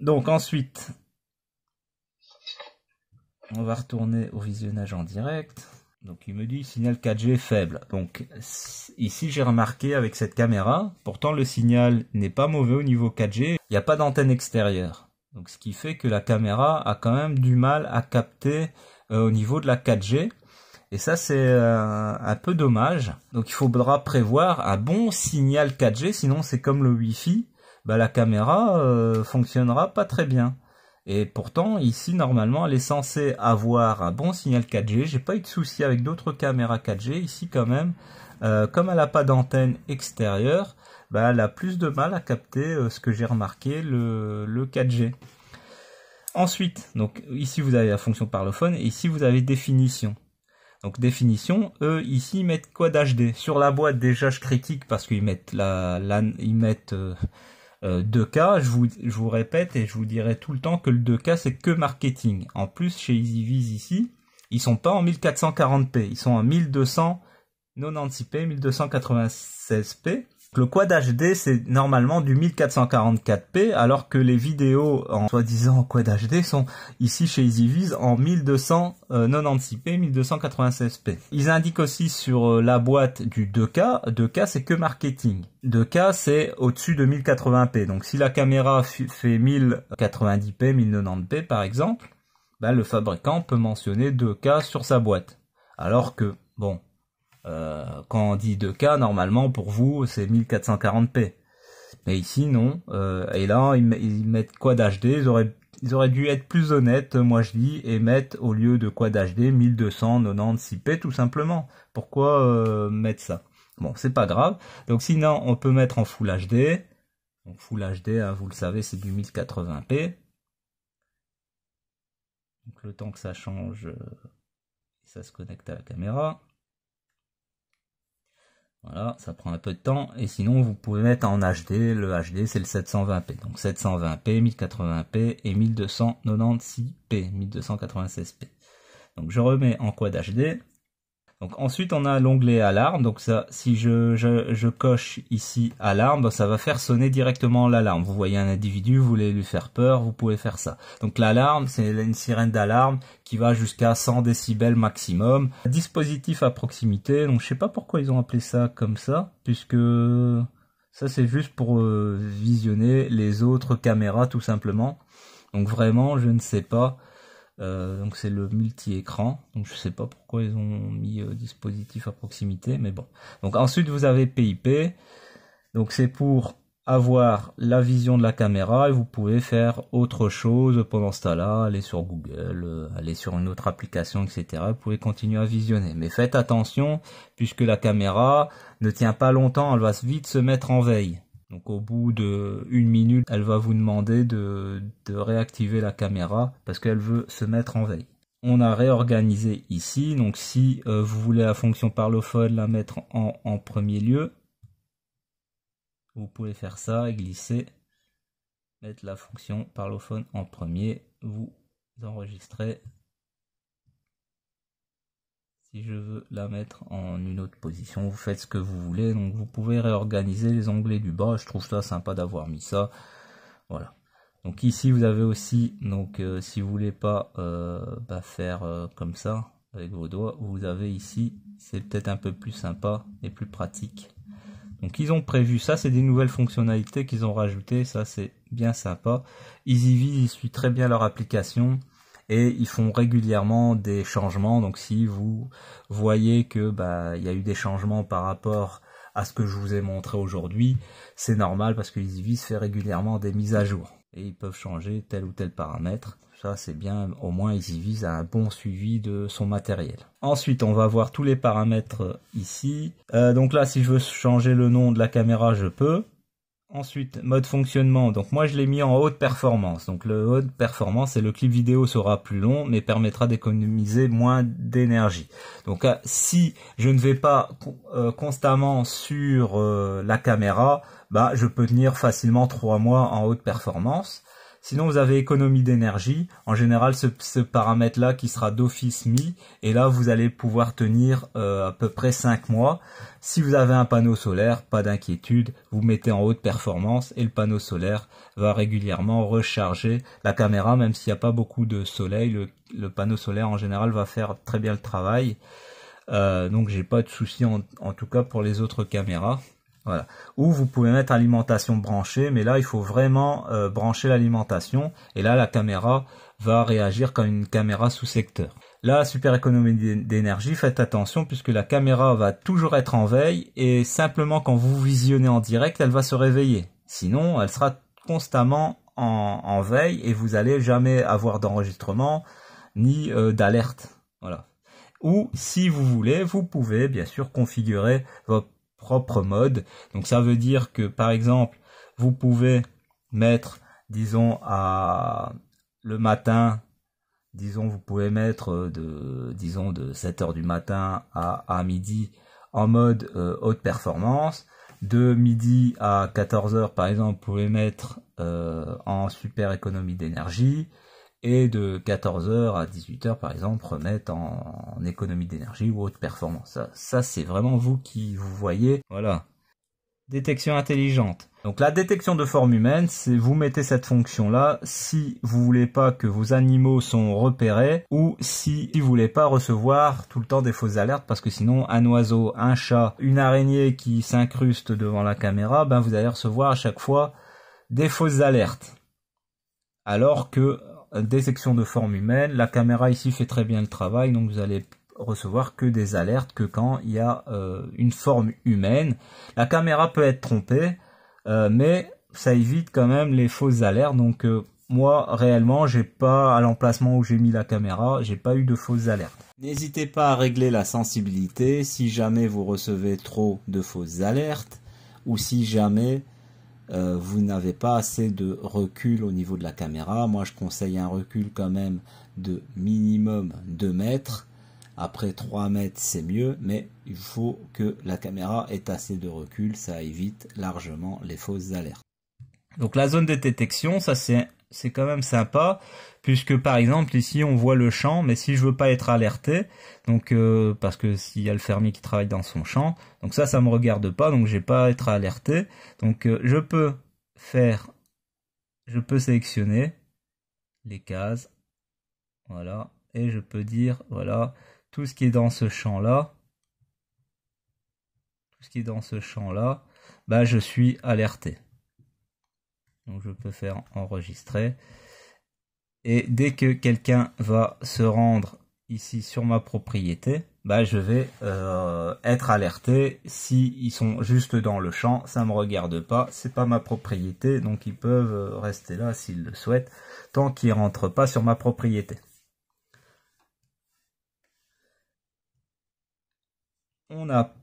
donc ensuite, on va retourner au visionnage en direct. Donc il me dit signal 4G faible. Donc ici j'ai remarqué avec cette caméra, pourtant le signal n'est pas mauvais au niveau 4G, il n'y a pas d'antenne extérieure. Donc ce qui fait que la caméra a quand même du mal à capter euh, au niveau de la 4G. Et ça c'est euh, un peu dommage. Donc il faudra prévoir un bon signal 4G, sinon c'est comme le Wi-Fi, bah, la caméra euh, fonctionnera pas très bien. Et pourtant, ici, normalement, elle est censée avoir un bon signal 4G. J'ai pas eu de souci avec d'autres caméras 4G. Ici, quand même, euh, comme elle n'a pas d'antenne extérieure, bah, elle a plus de mal à capter euh, ce que j'ai remarqué, le, 4G. Ensuite, donc ici vous avez la fonction parlophone et ici vous avez définition. Donc définition, eux ici ils mettent quoi d'HD Sur la boîte déjà je critique parce qu'ils mettent la, ils mettent euh, euh, 2K, je vous, je vous répète et je vous dirai tout le temps que le 2K c'est que marketing. En plus, chez EasyViz ici, ils sont pas en 1440p, ils sont en 1296p, 1296p. Le Quad HD, c'est normalement du 1444p, alors que les vidéos en soi-disant Quad HD sont ici chez EasyViz en 1296p, euh, 1296p. Ils indiquent aussi sur euh, la boîte du 2K, 2K c'est que marketing. 2K c'est au-dessus de 1080p, donc si la caméra fait 1090p, 1090p par exemple, bah, le fabricant peut mentionner 2K sur sa boîte. Alors que, bon, euh, quand on dit 2K, normalement, pour vous, c'est 1440p. Mais ici, non. Euh, et là, ils, mettent quoi HD. Ils auraient, ils auraient dû être plus honnêtes, moi je dis, et mettre au lieu de Quad HD 1296p, tout simplement. Pourquoi euh, mettre ça Bon, c'est pas grave. Donc sinon, on peut mettre en Full HD. Donc Full HD, hein, vous le savez, c'est du 1080p. Donc le temps que ça change, ça se connecte à la caméra. Voilà, ça prend un peu de temps. Et sinon, vous pouvez mettre en HD. Le HD, c'est le 720p. Donc 720p, 1080p et 1296p, 1296p. Donc je remets en quoi HD. Donc ensuite on a l'onglet alarme. Donc ça, si je, je, je coche ici alarme, ben, ça va faire sonner directement l'alarme. Vous voyez un individu, vous voulez lui faire peur, vous pouvez faire ça. Donc l'alarme, c'est une sirène d'alarme qui va jusqu'à 100 décibels maximum. Dispositif à proximité. Donc je sais pas pourquoi ils ont appelé ça comme ça, puisque ça c'est juste pour euh, visionner les autres caméras tout simplement. Donc vraiment, je ne sais pas. Euh, donc c'est le multi-écran. Donc je sais pas pourquoi ils ont mis euh, dispositif à proximité, mais bon. Donc ensuite vous avez PIP. Donc c'est pour avoir la vision de la caméra et vous pouvez faire autre chose pendant ce temps-là, aller sur Google, euh, aller sur une autre application, etc. Vous pouvez continuer à visionner. Mais faites attention puisque la caméra ne tient pas longtemps, elle va vite se mettre en veille. Donc au bout d'une minute, elle va vous demander de, réactiver la caméra parce qu'elle veut se mettre en veille. On a réorganisé ici, donc si euh, vous voulez la fonction parlophone la mettre en, en premier lieu, vous pouvez faire ça, glisser, mettre la fonction parlophone en premier, vous enregistrez je veux la mettre en une autre position, vous faites ce que vous voulez. Donc vous pouvez réorganiser les onglets du bas. Je trouve ça sympa d'avoir mis ça. Voilà. Donc ici vous avez aussi, donc euh, si vous voulez pas euh, bah, faire euh, comme ça avec vos doigts, vous avez ici, c'est peut-être un peu plus sympa et plus pratique. Donc ils ont prévu ça, c'est des nouvelles fonctionnalités qu'ils ont rajoutées, ça c'est bien sympa. EasyViz, ils suit très bien leur application et ils font régulièrement des changements. Donc si vous voyez que bah il y a eu des changements par rapport à ce que je vous ai montré aujourd'hui, c'est normal parce qu'ils visent fait régulièrement des mises à jour et ils peuvent changer tel ou tel paramètre. Ça c'est bien, au moins ils y visent à un bon suivi de son matériel. Ensuite on va voir tous les paramètres ici. Euh, donc là si je veux changer le nom de la caméra je peux. Ensuite, mode fonctionnement. Donc moi je l'ai mis en haute performance. Donc le haute performance et le clip vidéo sera plus long mais permettra d'économiser moins d'énergie. Donc euh, si je ne vais pas euh, constamment sur euh, la caméra, bah je peux tenir facilement trois mois en haute performance. Sinon, vous avez économie d'énergie. En général, ce, paramètre-là qui sera d'office mis. Et là, vous allez pouvoir tenir euh, à peu près 5 mois. Si vous avez un panneau solaire, pas d'inquiétude. Vous mettez en haute performance et le panneau solaire va régulièrement recharger la caméra. Même s'il n'y a pas beaucoup de soleil, le, panneau solaire en général va faire très bien le travail. donc euh, donc, j'ai pas de souci en tout cas pour les autres caméras. Voilà. Ou vous pouvez mettre alimentation branchée, mais là il faut vraiment euh, brancher l'alimentation et là la caméra va réagir comme une caméra sous secteur. Là, super économie d'énergie, faites attention puisque la caméra va toujours être en veille et simplement quand vous visionnez en direct, elle va se réveiller. Sinon, elle sera constamment en, veille et vous allez jamais avoir d'enregistrement ni euh, d'alerte. Voilà. Ou si vous voulez, vous pouvez bien sûr configurer votre propre mode. Donc ça veut dire que par exemple, vous pouvez mettre, disons, à le matin, disons, vous pouvez mettre euh, de, disons, de 7 heures du matin à, midi en mode euh, haute performance. De midi à 14 h par exemple, vous pouvez mettre euh, en super économie d'énergie et de 14h à 18h par exemple remettre en, économie d'énergie ou haute performance. Ça, c'est vraiment vous qui vous voyez. Voilà. Détection intelligente. Donc la détection de forme humaine, c'est vous mettez cette fonction là si vous voulez pas que vos animaux sont repérés ou si vous voulez pas recevoir tout le temps des fausses alertes parce que sinon un oiseau, un chat, une araignée qui s'incruste devant la caméra, ben vous allez recevoir à chaque fois des fausses alertes. Alors que sections de forme humaine. La caméra ici fait très bien le travail, donc vous allez recevoir que des alertes que quand il y a euh, une forme humaine. La caméra peut être trompée, euh, mais ça évite quand même les fausses alertes. Donc euh, moi réellement, j'ai pas à l'emplacement où j'ai mis la caméra, j'ai pas eu de fausses alertes. N'hésitez pas à régler la sensibilité si jamais vous recevez trop de fausses alertes ou si jamais euh, vous n'avez pas assez de recul au niveau de la caméra. Moi, je conseille un recul quand même de minimum 2 mètres. Après 3 mètres, c'est mieux, mais il faut que la caméra ait assez de recul. Ça évite largement les fausses alertes. Donc la zone de détection, ça c'est c'est quand même sympa puisque par exemple ici on voit le champ mais si je veux pas être alerté donc euh, parce que s'il y a le fermier qui travaille dans son champ donc ça ça me regarde pas donc j'ai pas à être alerté donc euh, je peux faire je peux sélectionner les cases voilà et je peux dire voilà tout ce qui est dans ce champ là tout ce qui est dans ce champ là bah je suis alerté donc je peux faire enregistrer. Et dès que quelqu'un va se rendre ici sur ma propriété, bah je vais euh, être alerté. Si sont juste dans le champ, ça me regarde pas, c'est pas ma propriété, donc ils peuvent euh, rester là s'ils le souhaitent, tant qu'ils rentrent pas sur ma propriété. On a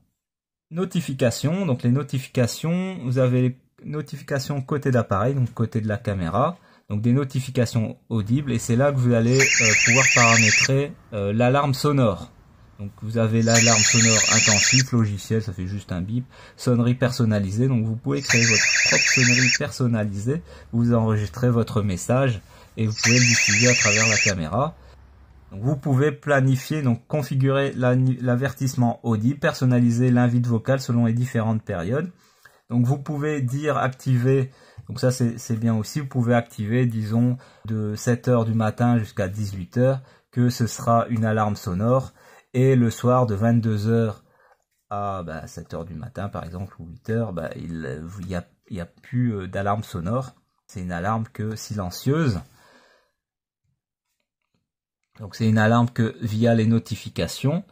notification donc les notifications, vous avez notifications côté d'appareil, donc côté de la caméra, donc des notifications audibles, et c'est là que vous allez euh, pouvoir paramétrer euh, l'alarme sonore. Donc vous avez l'alarme sonore intensif, logiciel, ça fait juste un bip, sonnerie personnalisée, donc vous pouvez créer votre propre sonnerie personnalisée, vous enregistrez votre message et vous pouvez le diffuser à travers la caméra. vous pouvez planifier, donc configurer l'avertissement audible, personnaliser l'invite vocale selon les différentes périodes. Donc vous pouvez dire activer, donc ça c'est bien aussi, vous pouvez activer disons de 7h du matin jusqu'à 18h que ce sera une alarme sonore et le soir de 22h à 7h bah, du matin par exemple ou 8h, bah, il n'y a, y a plus euh, d'alarme sonore. C'est une alarme que silencieuse. Donc c'est une alarme que via les notifications.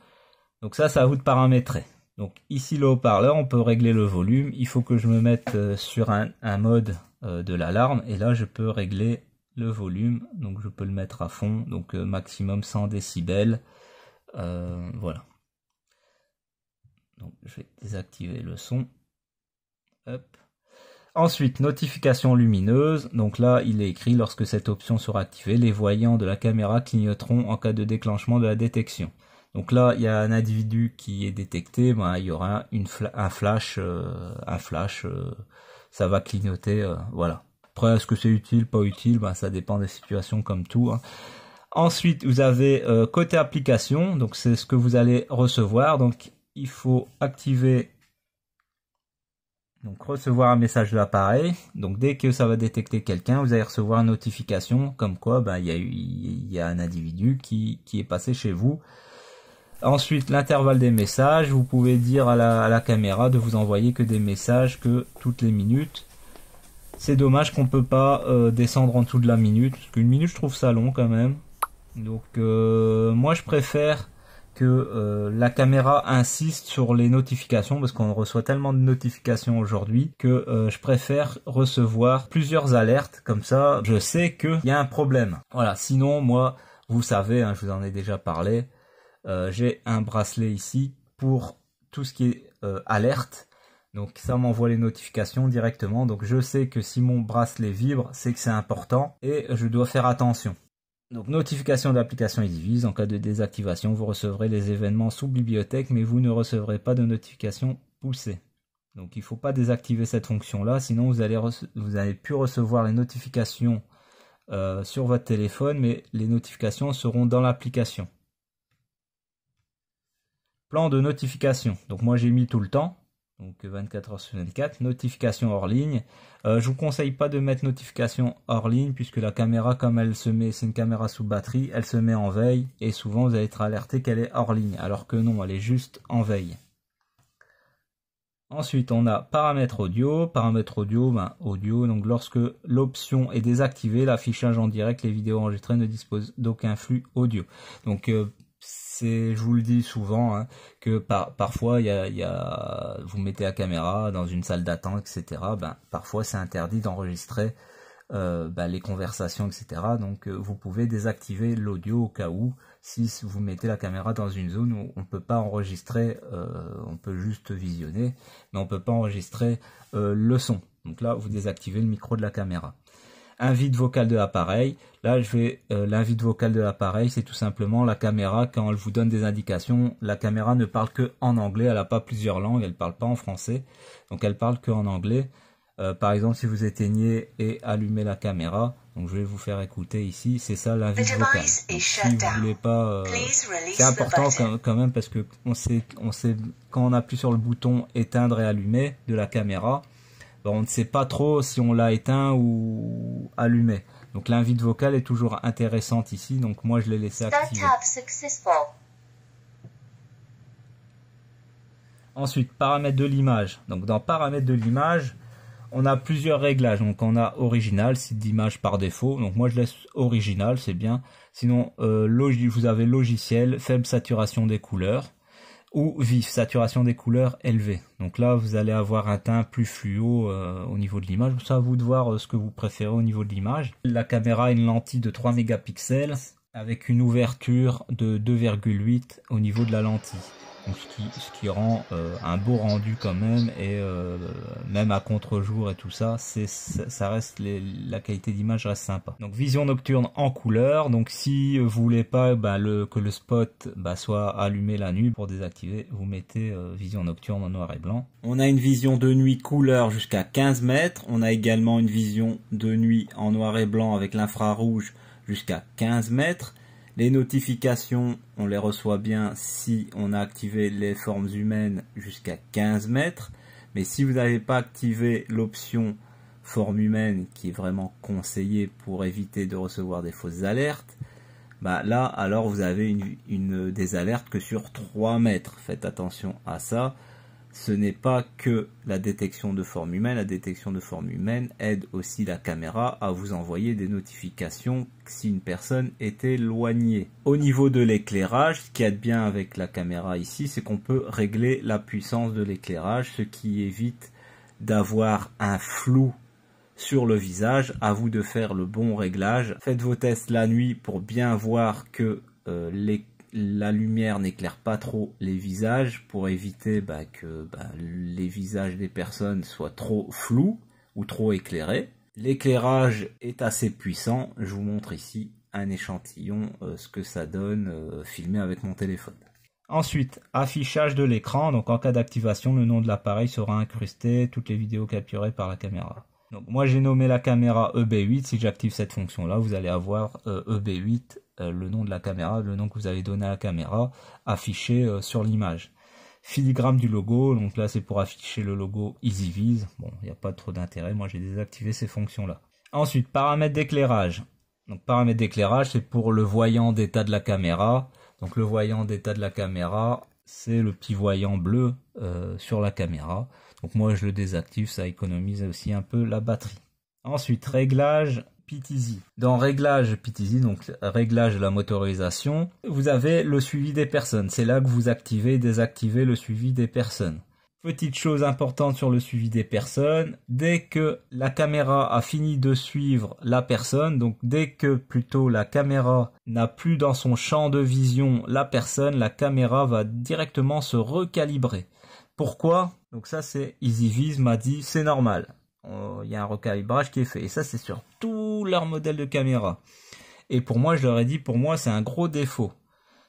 Donc ça, ça à vous de paramétrer. Donc ici le haut-parleur, on peut régler le volume. Il faut que je me mette euh, sur un, mode euh, de l'alarme et là je peux régler le volume. Donc je peux le mettre à fond, donc euh, maximum 100 décibels. voilà. Donc je vais désactiver le son. Hop. Ensuite, notification lumineuse. Donc là, il est écrit lorsque cette option sera activée, les voyants de la caméra clignoteront en cas de déclenchement de la détection. Donc là, il y a un individu qui est détecté, ben, il y aura un flash, euh, un flash, euh, ça va clignoter, euh, voilà. Après, est-ce que c'est utile, pas utile, ben, ça dépend des situations comme tout. Hein. Ensuite, vous avez côté application, donc c'est ce que vous allez recevoir. Donc il faut activer donc recevoir un message de l'appareil. Donc dès que ça va détecter quelqu'un, vous allez recevoir une notification comme quoi ben, il, y a y a un individu qui, qui est passé chez vous. Ensuite, l'intervalle des messages, vous pouvez dire à la, caméra de vous envoyer que des messages que toutes les minutes. C'est dommage qu'on ne peut pas euh, descendre en dessous de la minute, parce qu'une minute je trouve ça long quand même. Donc euh, moi je préfère que euh, la caméra insiste sur les notifications parce qu'on reçoit tellement de notifications aujourd'hui que je préfère recevoir plusieurs alertes comme ça je sais qu'il y a un problème. Voilà, sinon moi vous savez, hein, je vous en ai déjà parlé, euh, j'ai un bracelet ici pour tout ce qui est euh, alerte. Donc ça m'envoie les notifications directement. Donc je sais que si mon bracelet vibre, c'est que c'est important et je dois faire attention. Donc notification d'application et divise. En cas de désactivation, vous recevrez les événements sous bibliothèque, mais vous ne recevrez pas de notification poussée. Donc il ne faut pas désactiver cette fonction-là, sinon vous allez, vous plus recevoir les notifications euh, sur votre téléphone, mais les notifications seront dans l'application. Plan de notification. Donc moi j'ai mis tout le temps. Donc 24 heures sur 24. Notification hors ligne. Euh, je vous conseille pas de mettre notification hors ligne puisque la caméra, comme elle se met, c'est une caméra sous batterie, elle se met en veille et souvent vous allez être alerté qu'elle est hors ligne. Alors que non, elle est juste en veille. Ensuite, on a paramètres audio. Paramètres audio, ben, audio. Donc, lorsque l'option est désactivée, l'affichage en direct, les vidéos enregistrées ne disposent d'aucun flux audio. Donc, euh, c'est, je vous le dis souvent, hein, que par, parfois, y a, y a, vous mettez la caméra dans une salle d'attente, etc. Ben, parfois, c'est interdit d'enregistrer euh, ben, les conversations, etc. Donc, euh, vous pouvez désactiver l'audio au cas où, si vous mettez la caméra dans une zone où on ne peut pas enregistrer, euh, on peut juste visionner, mais on ne peut pas enregistrer le son. Donc là, vous désactivez le micro de la caméra. Un vide vocal de l'appareil, Là, je vais euh, vocale de l'appareil, c'est tout simplement la caméra quand elle vous donne des indications, la caméra ne parle que anglais, elle n'a pas plusieurs langues, elle ne parle pas en français, donc elle parle qu'en anglais. Euh, par exemple, si vous éteignez et allumez la caméra, donc je vais vous faire écouter ici, c'est ça l'invite vocale. si vous voulez pas, euh, c'est important quand, même parce que on sait, quand on appuie sur le bouton éteindre et allumer de la caméra, ben, on ne sait pas trop si on l'a éteint ou allumé. Donc l'invite vocale est toujours intéressante ici, donc moi je l'ai laissé activer. Ensuite, paramètres de l'image. Donc dans paramètres de l'image, on a plusieurs réglages. Donc on a original, site d'image par défaut. Donc moi je laisse original, c'est bien. Sinon, euh, vous avez logiciel, faible saturation des couleurs ou vif, saturation des couleurs élevée. Donc là, vous allez avoir un teint plus fluo euh, au niveau de l'image. C'est à vous de voir euh, ce que vous préférez au niveau de l'image. La caméra une lentille de 3 mégapixels avec une ouverture de 2,8 au niveau de la lentille. Donc ce, qui, rend euh, un beau rendu quand même et euh, même à contre-jour et tout ça, c'est ça reste la qualité d'image reste sympa. Donc vision nocturne en couleur. Donc si vous voulez pas bah, que le spot bah, soit allumé la nuit pour désactiver, vous mettez euh, vision nocturne en noir et blanc. On a une vision de nuit couleur jusqu'à 15 mètres. On a également une vision de nuit en noir et blanc avec l'infrarouge jusqu'à 15 mètres. Les notifications, on les reçoit bien si on a activé les formes humaines jusqu'à 15 mètres. Mais si vous n'avez pas activé l'option forme humaine qui est vraiment conseillée pour éviter de recevoir des fausses alertes, bah là alors vous avez une, des alertes que sur 3 mètres. Faites attention à ça ce n'est pas que la détection de forme humaine, la détection de forme humaine aide aussi la caméra à vous envoyer des notifications si une personne est éloignée. Au niveau de l'éclairage, ce qui aide bien avec la caméra ici, c'est qu'on peut régler la puissance de l'éclairage, ce qui évite d'avoir un flou sur le visage. À vous de faire le bon réglage. Faites vos tests la nuit pour bien voir que euh, l'éclairage la lumière n'éclaire pas trop les visages pour éviter bah, que bah, les visages des personnes soient trop flous ou trop éclairés. L'éclairage est assez puissant. Je vous montre ici un échantillon, euh, ce que ça donne euh, filmé avec mon téléphone. Ensuite, affichage de l'écran. Donc en cas d'activation, le nom de l'appareil sera incrusté, toutes les vidéos capturées par la caméra. Donc moi j'ai nommé la caméra EB8. Si j'active cette fonction là, vous allez avoir EB8 euh, e euh, le nom de la caméra, le nom que vous avez donné à la caméra, affiché euh, sur l'image. Filigramme du logo, donc là c'est pour afficher le logo EasyViz Bon, il n'y a pas trop d'intérêt, moi j'ai désactivé ces fonctions-là. Ensuite, paramètres d'éclairage. Donc paramètres d'éclairage, c'est pour le voyant d'état de la caméra. Donc le voyant d'état de la caméra, c'est le petit voyant bleu euh, sur la caméra. Donc moi je le désactive, ça économise aussi un peu la batterie. Ensuite, réglage dans réglage PTZ, donc réglage de la motorisation, vous avez le suivi des personnes. C'est là que vous activez et désactivez le suivi des personnes. Petite chose importante sur le suivi des personnes, dès que la caméra a fini de suivre la personne, donc dès que plutôt la caméra n'a plus dans son champ de vision la personne, la caméra va directement se recalibrer. Pourquoi Donc ça c'est EasyViz m'a dit c'est normal il euh, y a un recalibrage qui est fait. Et ça, c'est sur tous leurs modèles de caméra. Et pour moi, je leur ai dit, pour moi, c'est un gros défaut.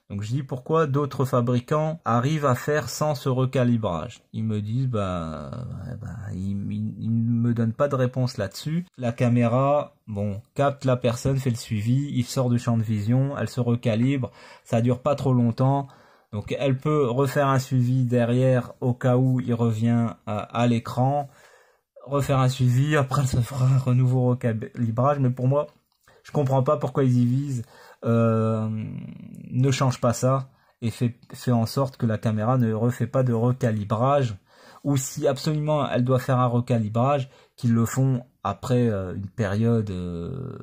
Donc je dis pourquoi d'autres fabricants arrivent à faire sans ce recalibrage. Ils me disent bah, eh ben, ils, ne me donnent pas de réponse là-dessus. La caméra bon capte la personne, fait le suivi, il sort du champ de vision, elle se recalibre, ça dure pas trop longtemps. Donc elle peut refaire un suivi derrière au cas où il revient à l'écran refaire un suivi, après ça fera un nouveau recalibrage, mais pour moi, je comprends pas pourquoi ils visent, euh, ne change pas ça, et fait, en sorte que la caméra ne refait pas de recalibrage, ou si absolument elle doit faire un recalibrage, qu'ils le font après euh, une période euh,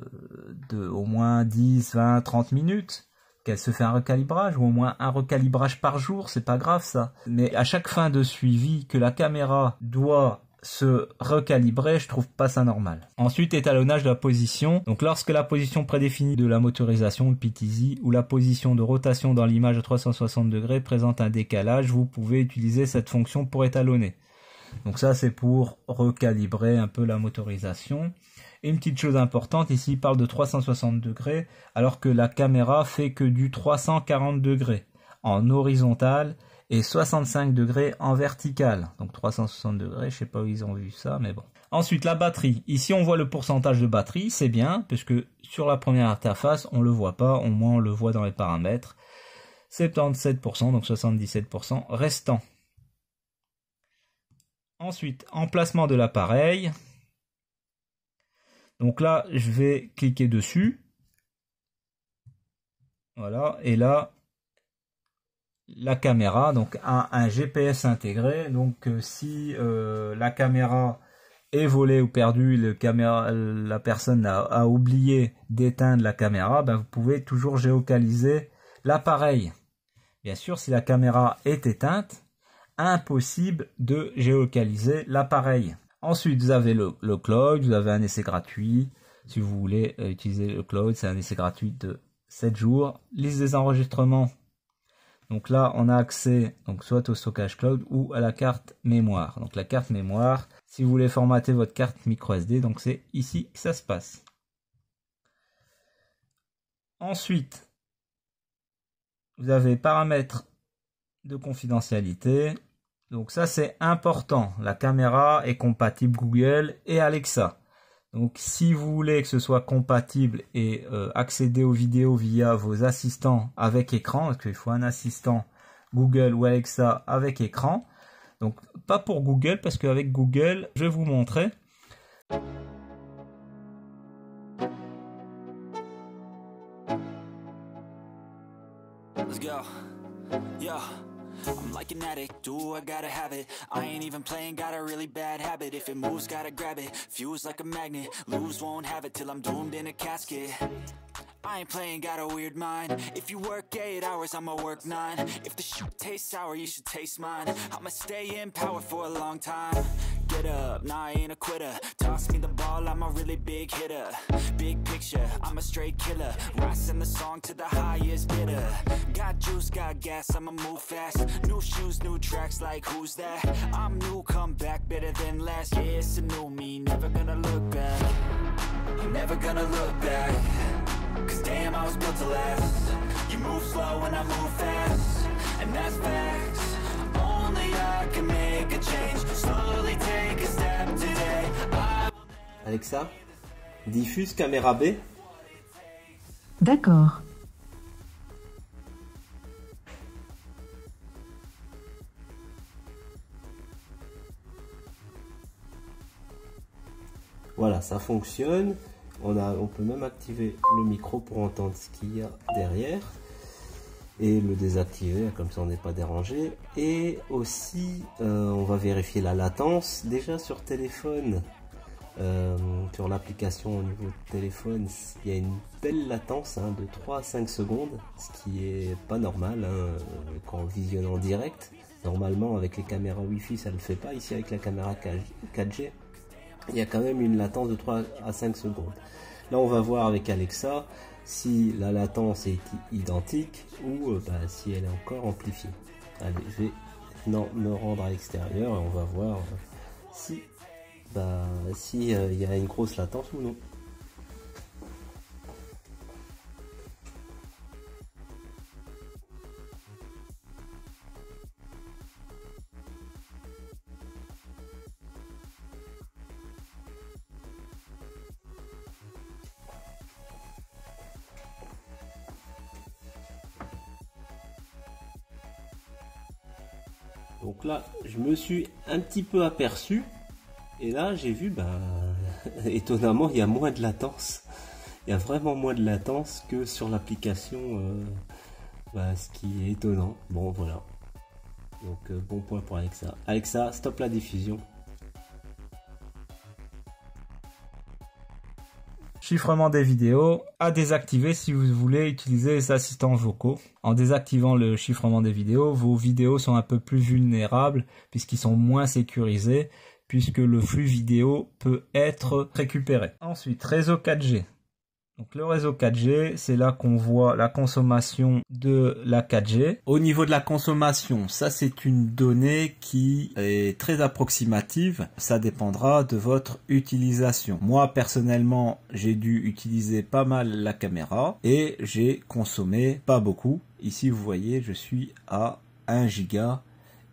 de au moins 10, 20, 30 minutes qu'elle se fait un recalibrage ou au moins un recalibrage par jour, c'est pas grave ça. Mais à chaque fin de suivi que la caméra doit se recalibrer, je trouve pas ça normal. Ensuite, étalonnage de la position. Donc lorsque la position prédéfinie de la motorisation, PTZ, ou la position de rotation dans l'image à 360 degrés présente un décalage, vous pouvez utiliser cette fonction pour étalonner. Donc ça, c'est pour recalibrer un peu la motorisation. Et une petite chose importante, ici, il parle de 360 degrés, alors que la caméra fait que du 340 degrés en horizontal et 65 degrés en vertical. Donc 360 degrés, je sais pas où ils ont vu ça, mais bon. Ensuite, la batterie. Ici, on voit le pourcentage de batterie, c'est bien, puisque sur la première interface, on le voit pas, au moins on le voit dans les paramètres. 77%, donc 77% restant. Ensuite, emplacement de l'appareil. Donc là, je vais cliquer dessus. Voilà, et là, la caméra, donc un, GPS intégré. Donc euh, si euh, la caméra est volée ou perdue, la personne a, oublié d'éteindre la caméra, ben, vous pouvez toujours géocaliser l'appareil. Bien sûr, si la caméra est éteinte, impossible de géocaliser l'appareil. Ensuite, vous avez le, le, cloud, vous avez un essai gratuit. Si vous voulez euh, utiliser le cloud, c'est un essai gratuit de 7 jours. Liste des enregistrements donc là, on a accès donc, soit au stockage cloud ou à la carte mémoire. Donc la carte mémoire, si vous voulez formater votre carte SD, donc c'est ici que ça se passe. Ensuite, vous avez paramètres de confidentialité. Donc ça c'est important, la caméra est compatible Google et Alexa. Donc si vous voulez que ce soit compatible et euh, accéder aux vidéos via vos assistants avec écran, parce qu'il faut un assistant Google ou Alexa avec écran. Donc pas pour Google, parce qu'avec Google, je vais vous montrer. addict, do I gotta have it I ain't even playing, got a really bad habit If it moves, gotta grab it, fuse like a magnet Lose, won't have it till I'm doomed in a casket I ain't playing, got a weird mind If you work 8 hours, I'ma work 9 If the shoot tastes sour, you should taste mine I'ma stay in power for a long time get up, nah I ain't a quitter Toss me the ball, I'm a really big hitter Big picture, I'm a straight killer Rising the song to the highest bidder Got juice, got gas, I'ma move fast New shoes, new tracks, like who's that? I'm new, come back, better than last Yeah, it's a new me, never gonna look back Never gonna look back Cause damn, I was built to last You move slow and I move fast And that's facts Alexa, diffuse caméra B. D'accord. Voilà, ça fonctionne. On, a, on peut même activer le micro pour entendre ce qu'il y a derrière et le désactiver, comme ça on n'est pas dérangé. Et aussi, euh, on va vérifier la latence. Déjà sur téléphone, euh, sur l'application au niveau de téléphone, il y a une belle latence hein, de 3 à 5 secondes, ce qui est pas normal hein, euh, quand on visionne en direct. Normalement, avec les caméras wifi ça ne le fait pas. Ici, avec la caméra 4G, il y a quand même une latence de 3 à 5 secondes. Là, on va voir avec Alexa si la latence est identique ou euh, bah, si elle est encore amplifiée. Allez, je vais maintenant me rendre à l'extérieur et on va voir euh, si bah, si euh, y a une grosse latence ou non. me suis un petit peu aperçu. Et là, j'ai vu, ben, étonnamment, il y a moins de latence. Il y a vraiment moins de latence que sur l'application, euh, bah, ce qui est étonnant. Bon, voilà. Donc, euh, bon point pour Alexa. Alexa, stop la diffusion. chiffrement des vidéos à désactiver si vous voulez utiliser les assistants vocaux. En désactivant le chiffrement des vidéos, vos vidéos sont un peu plus vulnérables puisqu'ils sont moins sécurisés puisque le flux vidéo peut être récupéré. Ensuite, réseau 4G. Donc le réseau 4G, c'est là qu'on voit la consommation de la 4G. Au niveau de la consommation, ça c'est une donnée qui est très approximative. Ça dépendra de votre utilisation. Moi personnellement, j'ai dû utiliser pas mal la caméra et j'ai consommé pas beaucoup. Ici vous voyez, je suis à 1 giga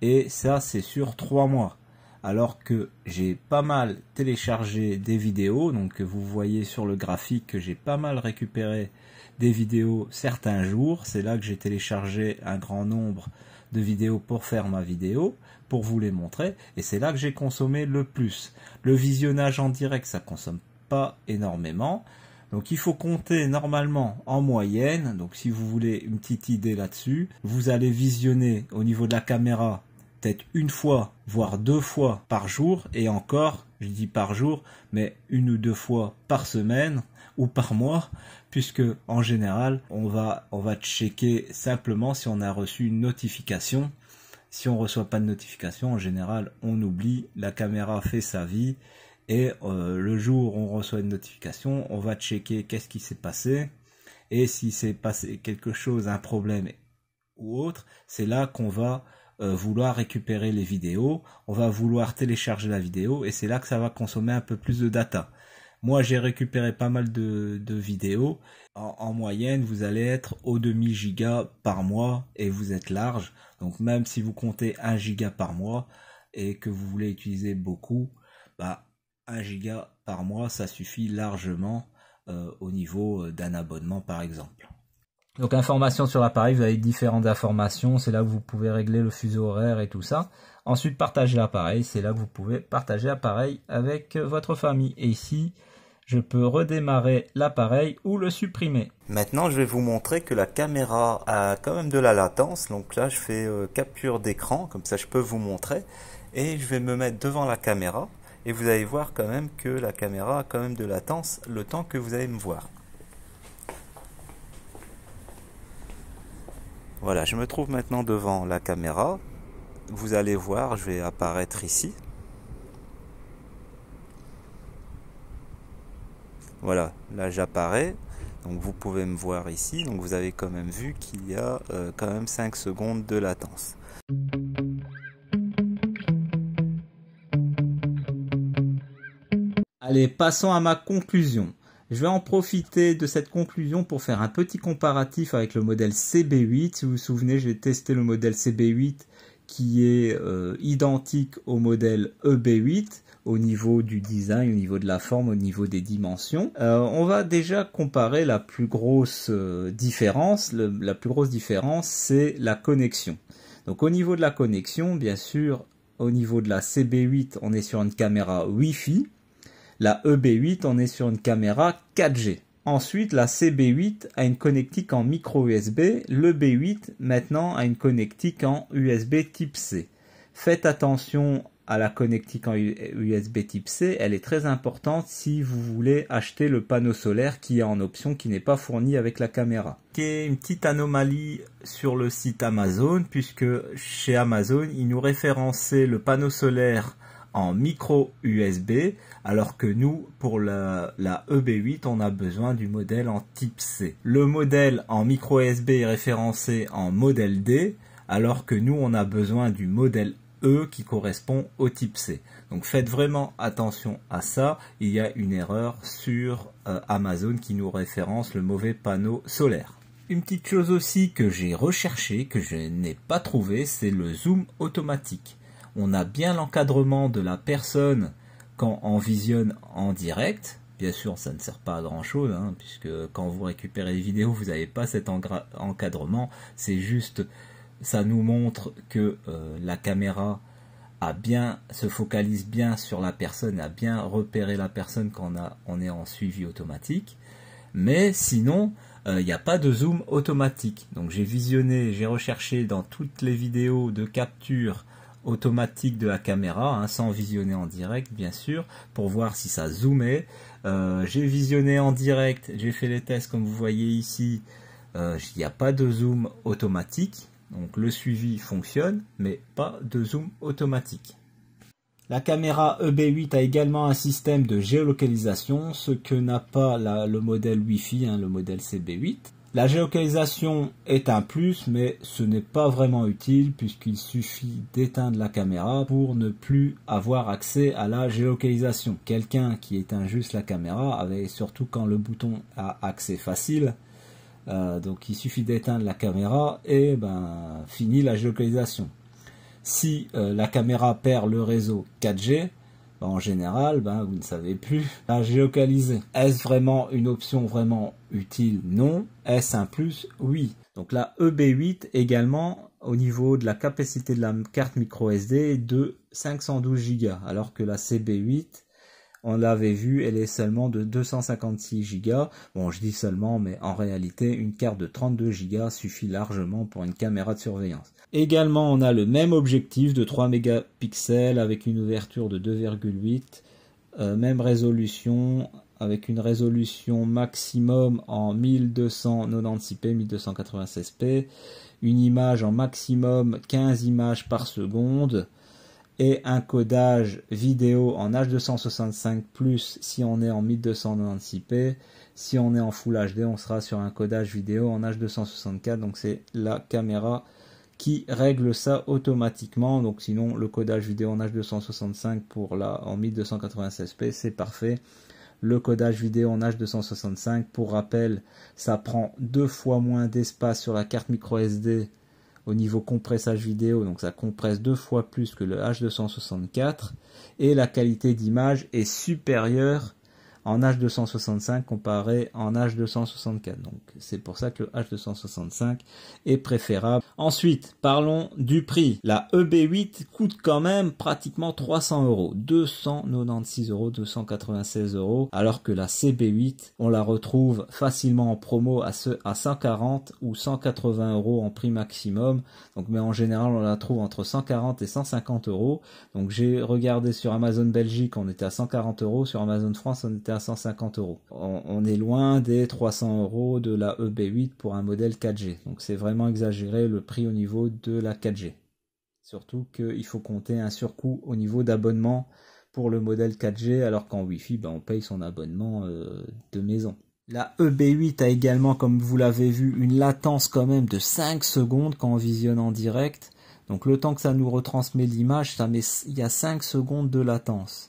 et ça c'est sur 3 mois alors que j'ai pas mal téléchargé des vidéos, donc vous voyez sur le graphique que j'ai pas mal récupéré des vidéos certains jours, c'est là que j'ai téléchargé un grand nombre de vidéos pour faire ma vidéo, pour vous les montrer, et c'est là que j'ai consommé le plus. Le visionnage en direct, ça consomme pas énormément, donc il faut compter normalement en moyenne, donc si vous voulez une petite idée là-dessus, vous allez visionner au niveau de la caméra peut-être une fois, voire deux fois par jour, et encore, je dis par jour, mais une ou deux fois par semaine ou par mois, puisque en général, on va, on va checker simplement si on a reçu une notification. Si on ne reçoit pas de notification, en général, on oublie, la caméra fait sa vie, et euh, le jour où on reçoit une notification, on va checker qu'est-ce qui s'est passé, et si s'est passé quelque chose, un problème ou autre, c'est là qu'on va euh, vouloir récupérer les vidéos, on va vouloir télécharger la vidéo et c'est là que ça va consommer un peu plus de data. Moi, j'ai récupéré pas mal de, de vidéos. En, moyenne, vous allez être au demi giga par mois et vous êtes large. Donc même si vous comptez 1 giga par mois et que vous voulez utiliser beaucoup, bah 1 giga par mois, ça suffit largement euh, au niveau euh, d'un abonnement par exemple. Donc information sur l'appareil, vous avez différentes informations, c'est là où vous pouvez régler le fuseau horaire et tout ça. Ensuite, partager l'appareil, c'est là que vous pouvez partager l'appareil avec euh, votre famille. Et ici, je peux redémarrer l'appareil ou le supprimer. Maintenant, je vais vous montrer que la caméra a quand même de la latence. Donc là, je fais euh, capture d'écran, comme ça je peux vous montrer. Et je vais me mettre devant la caméra. Et vous allez voir quand même que la caméra a quand même de latence le temps que vous allez me voir. Voilà, je me trouve maintenant devant la caméra. Vous allez voir, je vais apparaître ici. Voilà, là j'apparais. Donc vous pouvez me voir ici. Donc vous avez quand même vu qu'il y a euh, quand même 5 secondes de latence. Allez, passons à ma conclusion. Je vais en profiter de cette conclusion pour faire un petit comparatif avec le modèle CB8. Si vous vous souvenez, j'ai testé le modèle CB8 qui est euh, identique au modèle EB8 au niveau du design, au niveau de la forme, au niveau des dimensions. Euh, on va déjà comparer la plus grosse euh, différence. la plus grosse différence, c'est la connexion. Donc au niveau de la connexion, bien sûr, au niveau de la CB8, on est sur une caméra Wi-Fi la EB8 on est sur une caméra 4G. Ensuite, la CB8 a une connectique en micro USB, le B8 maintenant a une connectique en USB type C. Faites attention à la connectique en USB type C, elle est très importante si vous voulez acheter le panneau solaire qui est en option, qui n'est pas fourni avec la caméra. a une petite anomalie sur le site Amazon, puisque chez Amazon, ils nous référençaient le panneau solaire en micro USB, alors que nous, pour la, EB8, on a besoin du modèle en type C. Le modèle en micro USB est référencé en modèle D, alors que nous, on a besoin du modèle E qui correspond au type C. Donc faites vraiment attention à ça. Il y a une erreur sur euh, Amazon qui nous référence le mauvais panneau solaire. Une petite chose aussi que j'ai recherché, que je n'ai pas trouvé, c'est le zoom automatique on a bien l'encadrement de la personne quand on visionne en direct. Bien sûr, ça ne sert pas à grand chose, hein, puisque quand vous récupérez les vidéos, vous n'avez pas cet encadrement. C'est juste, ça nous montre que euh, la caméra a bien, se focalise bien sur la personne, a bien repéré la personne quand on, est en suivi automatique. Mais sinon, euh, il n'y a pas de zoom automatique. Donc j'ai visionné, j'ai recherché dans toutes les vidéos de capture automatique de la caméra, hein, sans visionner en direct bien sûr, pour voir si ça zoomait. Euh, j'ai visionné en direct, j'ai fait les tests comme vous voyez ici, euh, il n'y a pas de zoom automatique, donc le suivi fonctionne, mais pas de zoom automatique. La caméra EB8 a également un système de géolocalisation, ce que n'a pas le modèle Wi-Fi, hein, le modèle CB8. La géolocalisation est un plus, mais ce n'est pas vraiment utile puisqu'il suffit d'éteindre la caméra pour ne plus avoir accès à la géolocalisation. Quelqu'un qui éteint juste la caméra, surtout quand le bouton a accès facile, euh, donc il suffit d'éteindre la caméra et ben fini la géolocalisation. Si euh, la caméra perd le réseau 4G, bah, en général, ben, vous ne savez plus la bah, localisé. Est-ce vraiment une option vraiment utile Non. Est-ce un plus Oui. Donc la EB8 également au niveau de la capacité de la carte micro SD de 512 Go, alors que la CB8 on l'avait vu, elle est seulement de 256 Go. Bon, je dis seulement, mais en réalité, une carte de 32 Go suffit largement pour une caméra de surveillance. Également, on a le même objectif de 3 mégapixels avec une ouverture de 2,8, euh, même résolution avec une résolution maximum en 1296p, 1296p, une image en maximum 15 images par seconde et un codage vidéo en H265 plus si on est en 1296p. Si on est en Full HD, on sera sur un codage vidéo en H264, donc c'est la caméra qui règle ça automatiquement. Donc sinon le codage vidéo en H265 pour la en 1296p c'est parfait. Le codage vidéo en H265 pour rappel ça prend deux fois moins d'espace sur la carte micro SD au niveau compressage vidéo, donc ça compresse deux fois plus que le H264, et la qualité d'image est supérieure en H265 comparé en H264. Donc c'est pour ça que le H265 est préférable. Ensuite, parlons du prix. La EB8 coûte quand même pratiquement 300 euros, 296 euros, 296 euros, alors que la CB8, on la retrouve facilement en promo à, à 140 ou 180 euros en prix maximum. Donc mais en général on la trouve entre 140 et 150 euros. Donc j'ai regardé sur Amazon Belgique, on était à 140 euros, sur Amazon France on était à 150 euros. On, est loin des 300 euros de la EB8 pour un modèle 4G. Donc c'est vraiment exagéré le prix au niveau de la 4G. Surtout qu'il faut compter un surcoût au niveau d'abonnement pour le modèle 4G, alors qu'en Wi-Fi, ben, on paye son abonnement euh, de maison. La EB8 a également, comme vous l'avez vu, une latence quand même de 5 secondes quand on visionne en direct. Donc le temps que ça nous retransmet l'image, ça met, il y a 5 secondes de latence.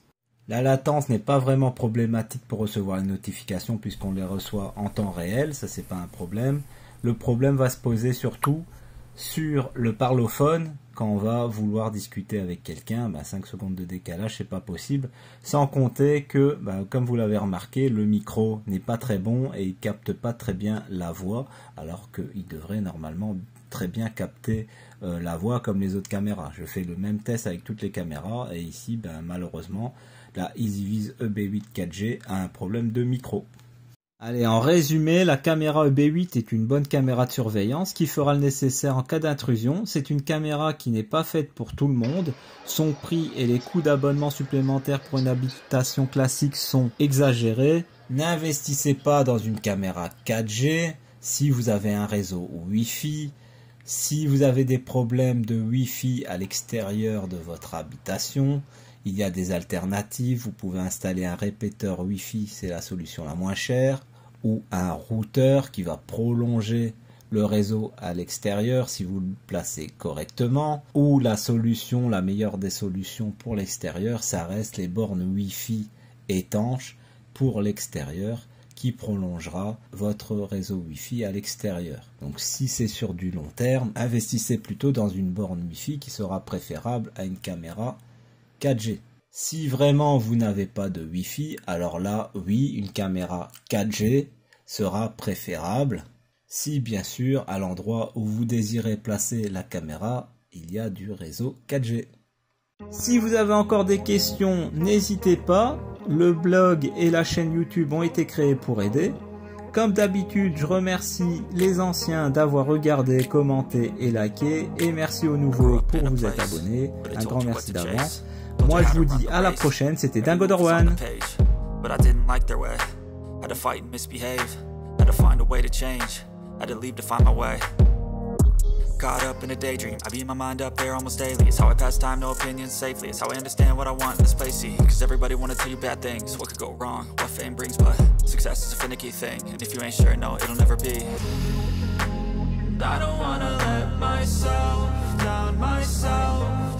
La latence n'est pas vraiment problématique pour recevoir les notification puisqu'on les reçoit en temps réel, ça c'est pas un problème. Le problème va se poser surtout sur le parlophone quand on va vouloir discuter avec quelqu'un, 5 bah, secondes de décalage c'est pas possible, sans compter que bah, comme vous l'avez remarqué, le micro n'est pas très bon et il capte pas très bien la voix alors qu'il devrait normalement très bien capter euh, la voix comme les autres caméras. Je fais le même test avec toutes les caméras et ici ben, malheureusement la EasyViz EB8 4G a un problème de micro. Allez, en résumé, la caméra EB8 est une bonne caméra de surveillance qui fera le nécessaire en cas d'intrusion. C'est une caméra qui n'est pas faite pour tout le monde. Son prix et les coûts d'abonnement supplémentaires pour une habitation classique sont exagérés. N'investissez pas dans une caméra 4G si vous avez un réseau Wi-Fi, si vous avez des problèmes de Wi-Fi à l'extérieur de votre habitation, il y a des alternatives, vous pouvez installer un répéteur Wi-Fi, c'est la solution la moins chère, ou un routeur qui va prolonger le réseau à l'extérieur si vous le placez correctement, ou la solution, la meilleure des solutions pour l'extérieur, ça reste les bornes Wi-Fi étanches pour l'extérieur qui prolongera votre réseau Wi-Fi à l'extérieur. Donc si c'est sur du long terme, investissez plutôt dans une borne Wi-Fi qui sera préférable à une caméra 4G. Si vraiment vous n'avez pas de Wi-Fi, alors là, oui, une caméra 4G sera préférable. Si bien sûr, à l'endroit où vous désirez placer la caméra, il y a du réseau 4G. Si vous avez encore des questions, n'hésitez pas. Le blog et la chaîne YouTube ont été créés pour aider. Comme d'habitude, je remercie les anciens d'avoir regardé, commenté et liké. Et merci aux nouveaux pour vous être abonnés. Un grand merci d'avance. Moi, je vous dis à la prochaine, c'était Dingo Dorwan. But I didn't like their way. Had to fight and misbehave. Had to find a way to change. Had to leave to find my way. Caught up in a daydream, I beat my mind up there almost daily It's how I pass time, no opinions safely It's how I understand what I want in this place, see Cause everybody wanna tell you bad things What could go wrong, what fame brings But success is a finicky thing And if you ain't sure, no, it'll never be I don't wanna let myself down myself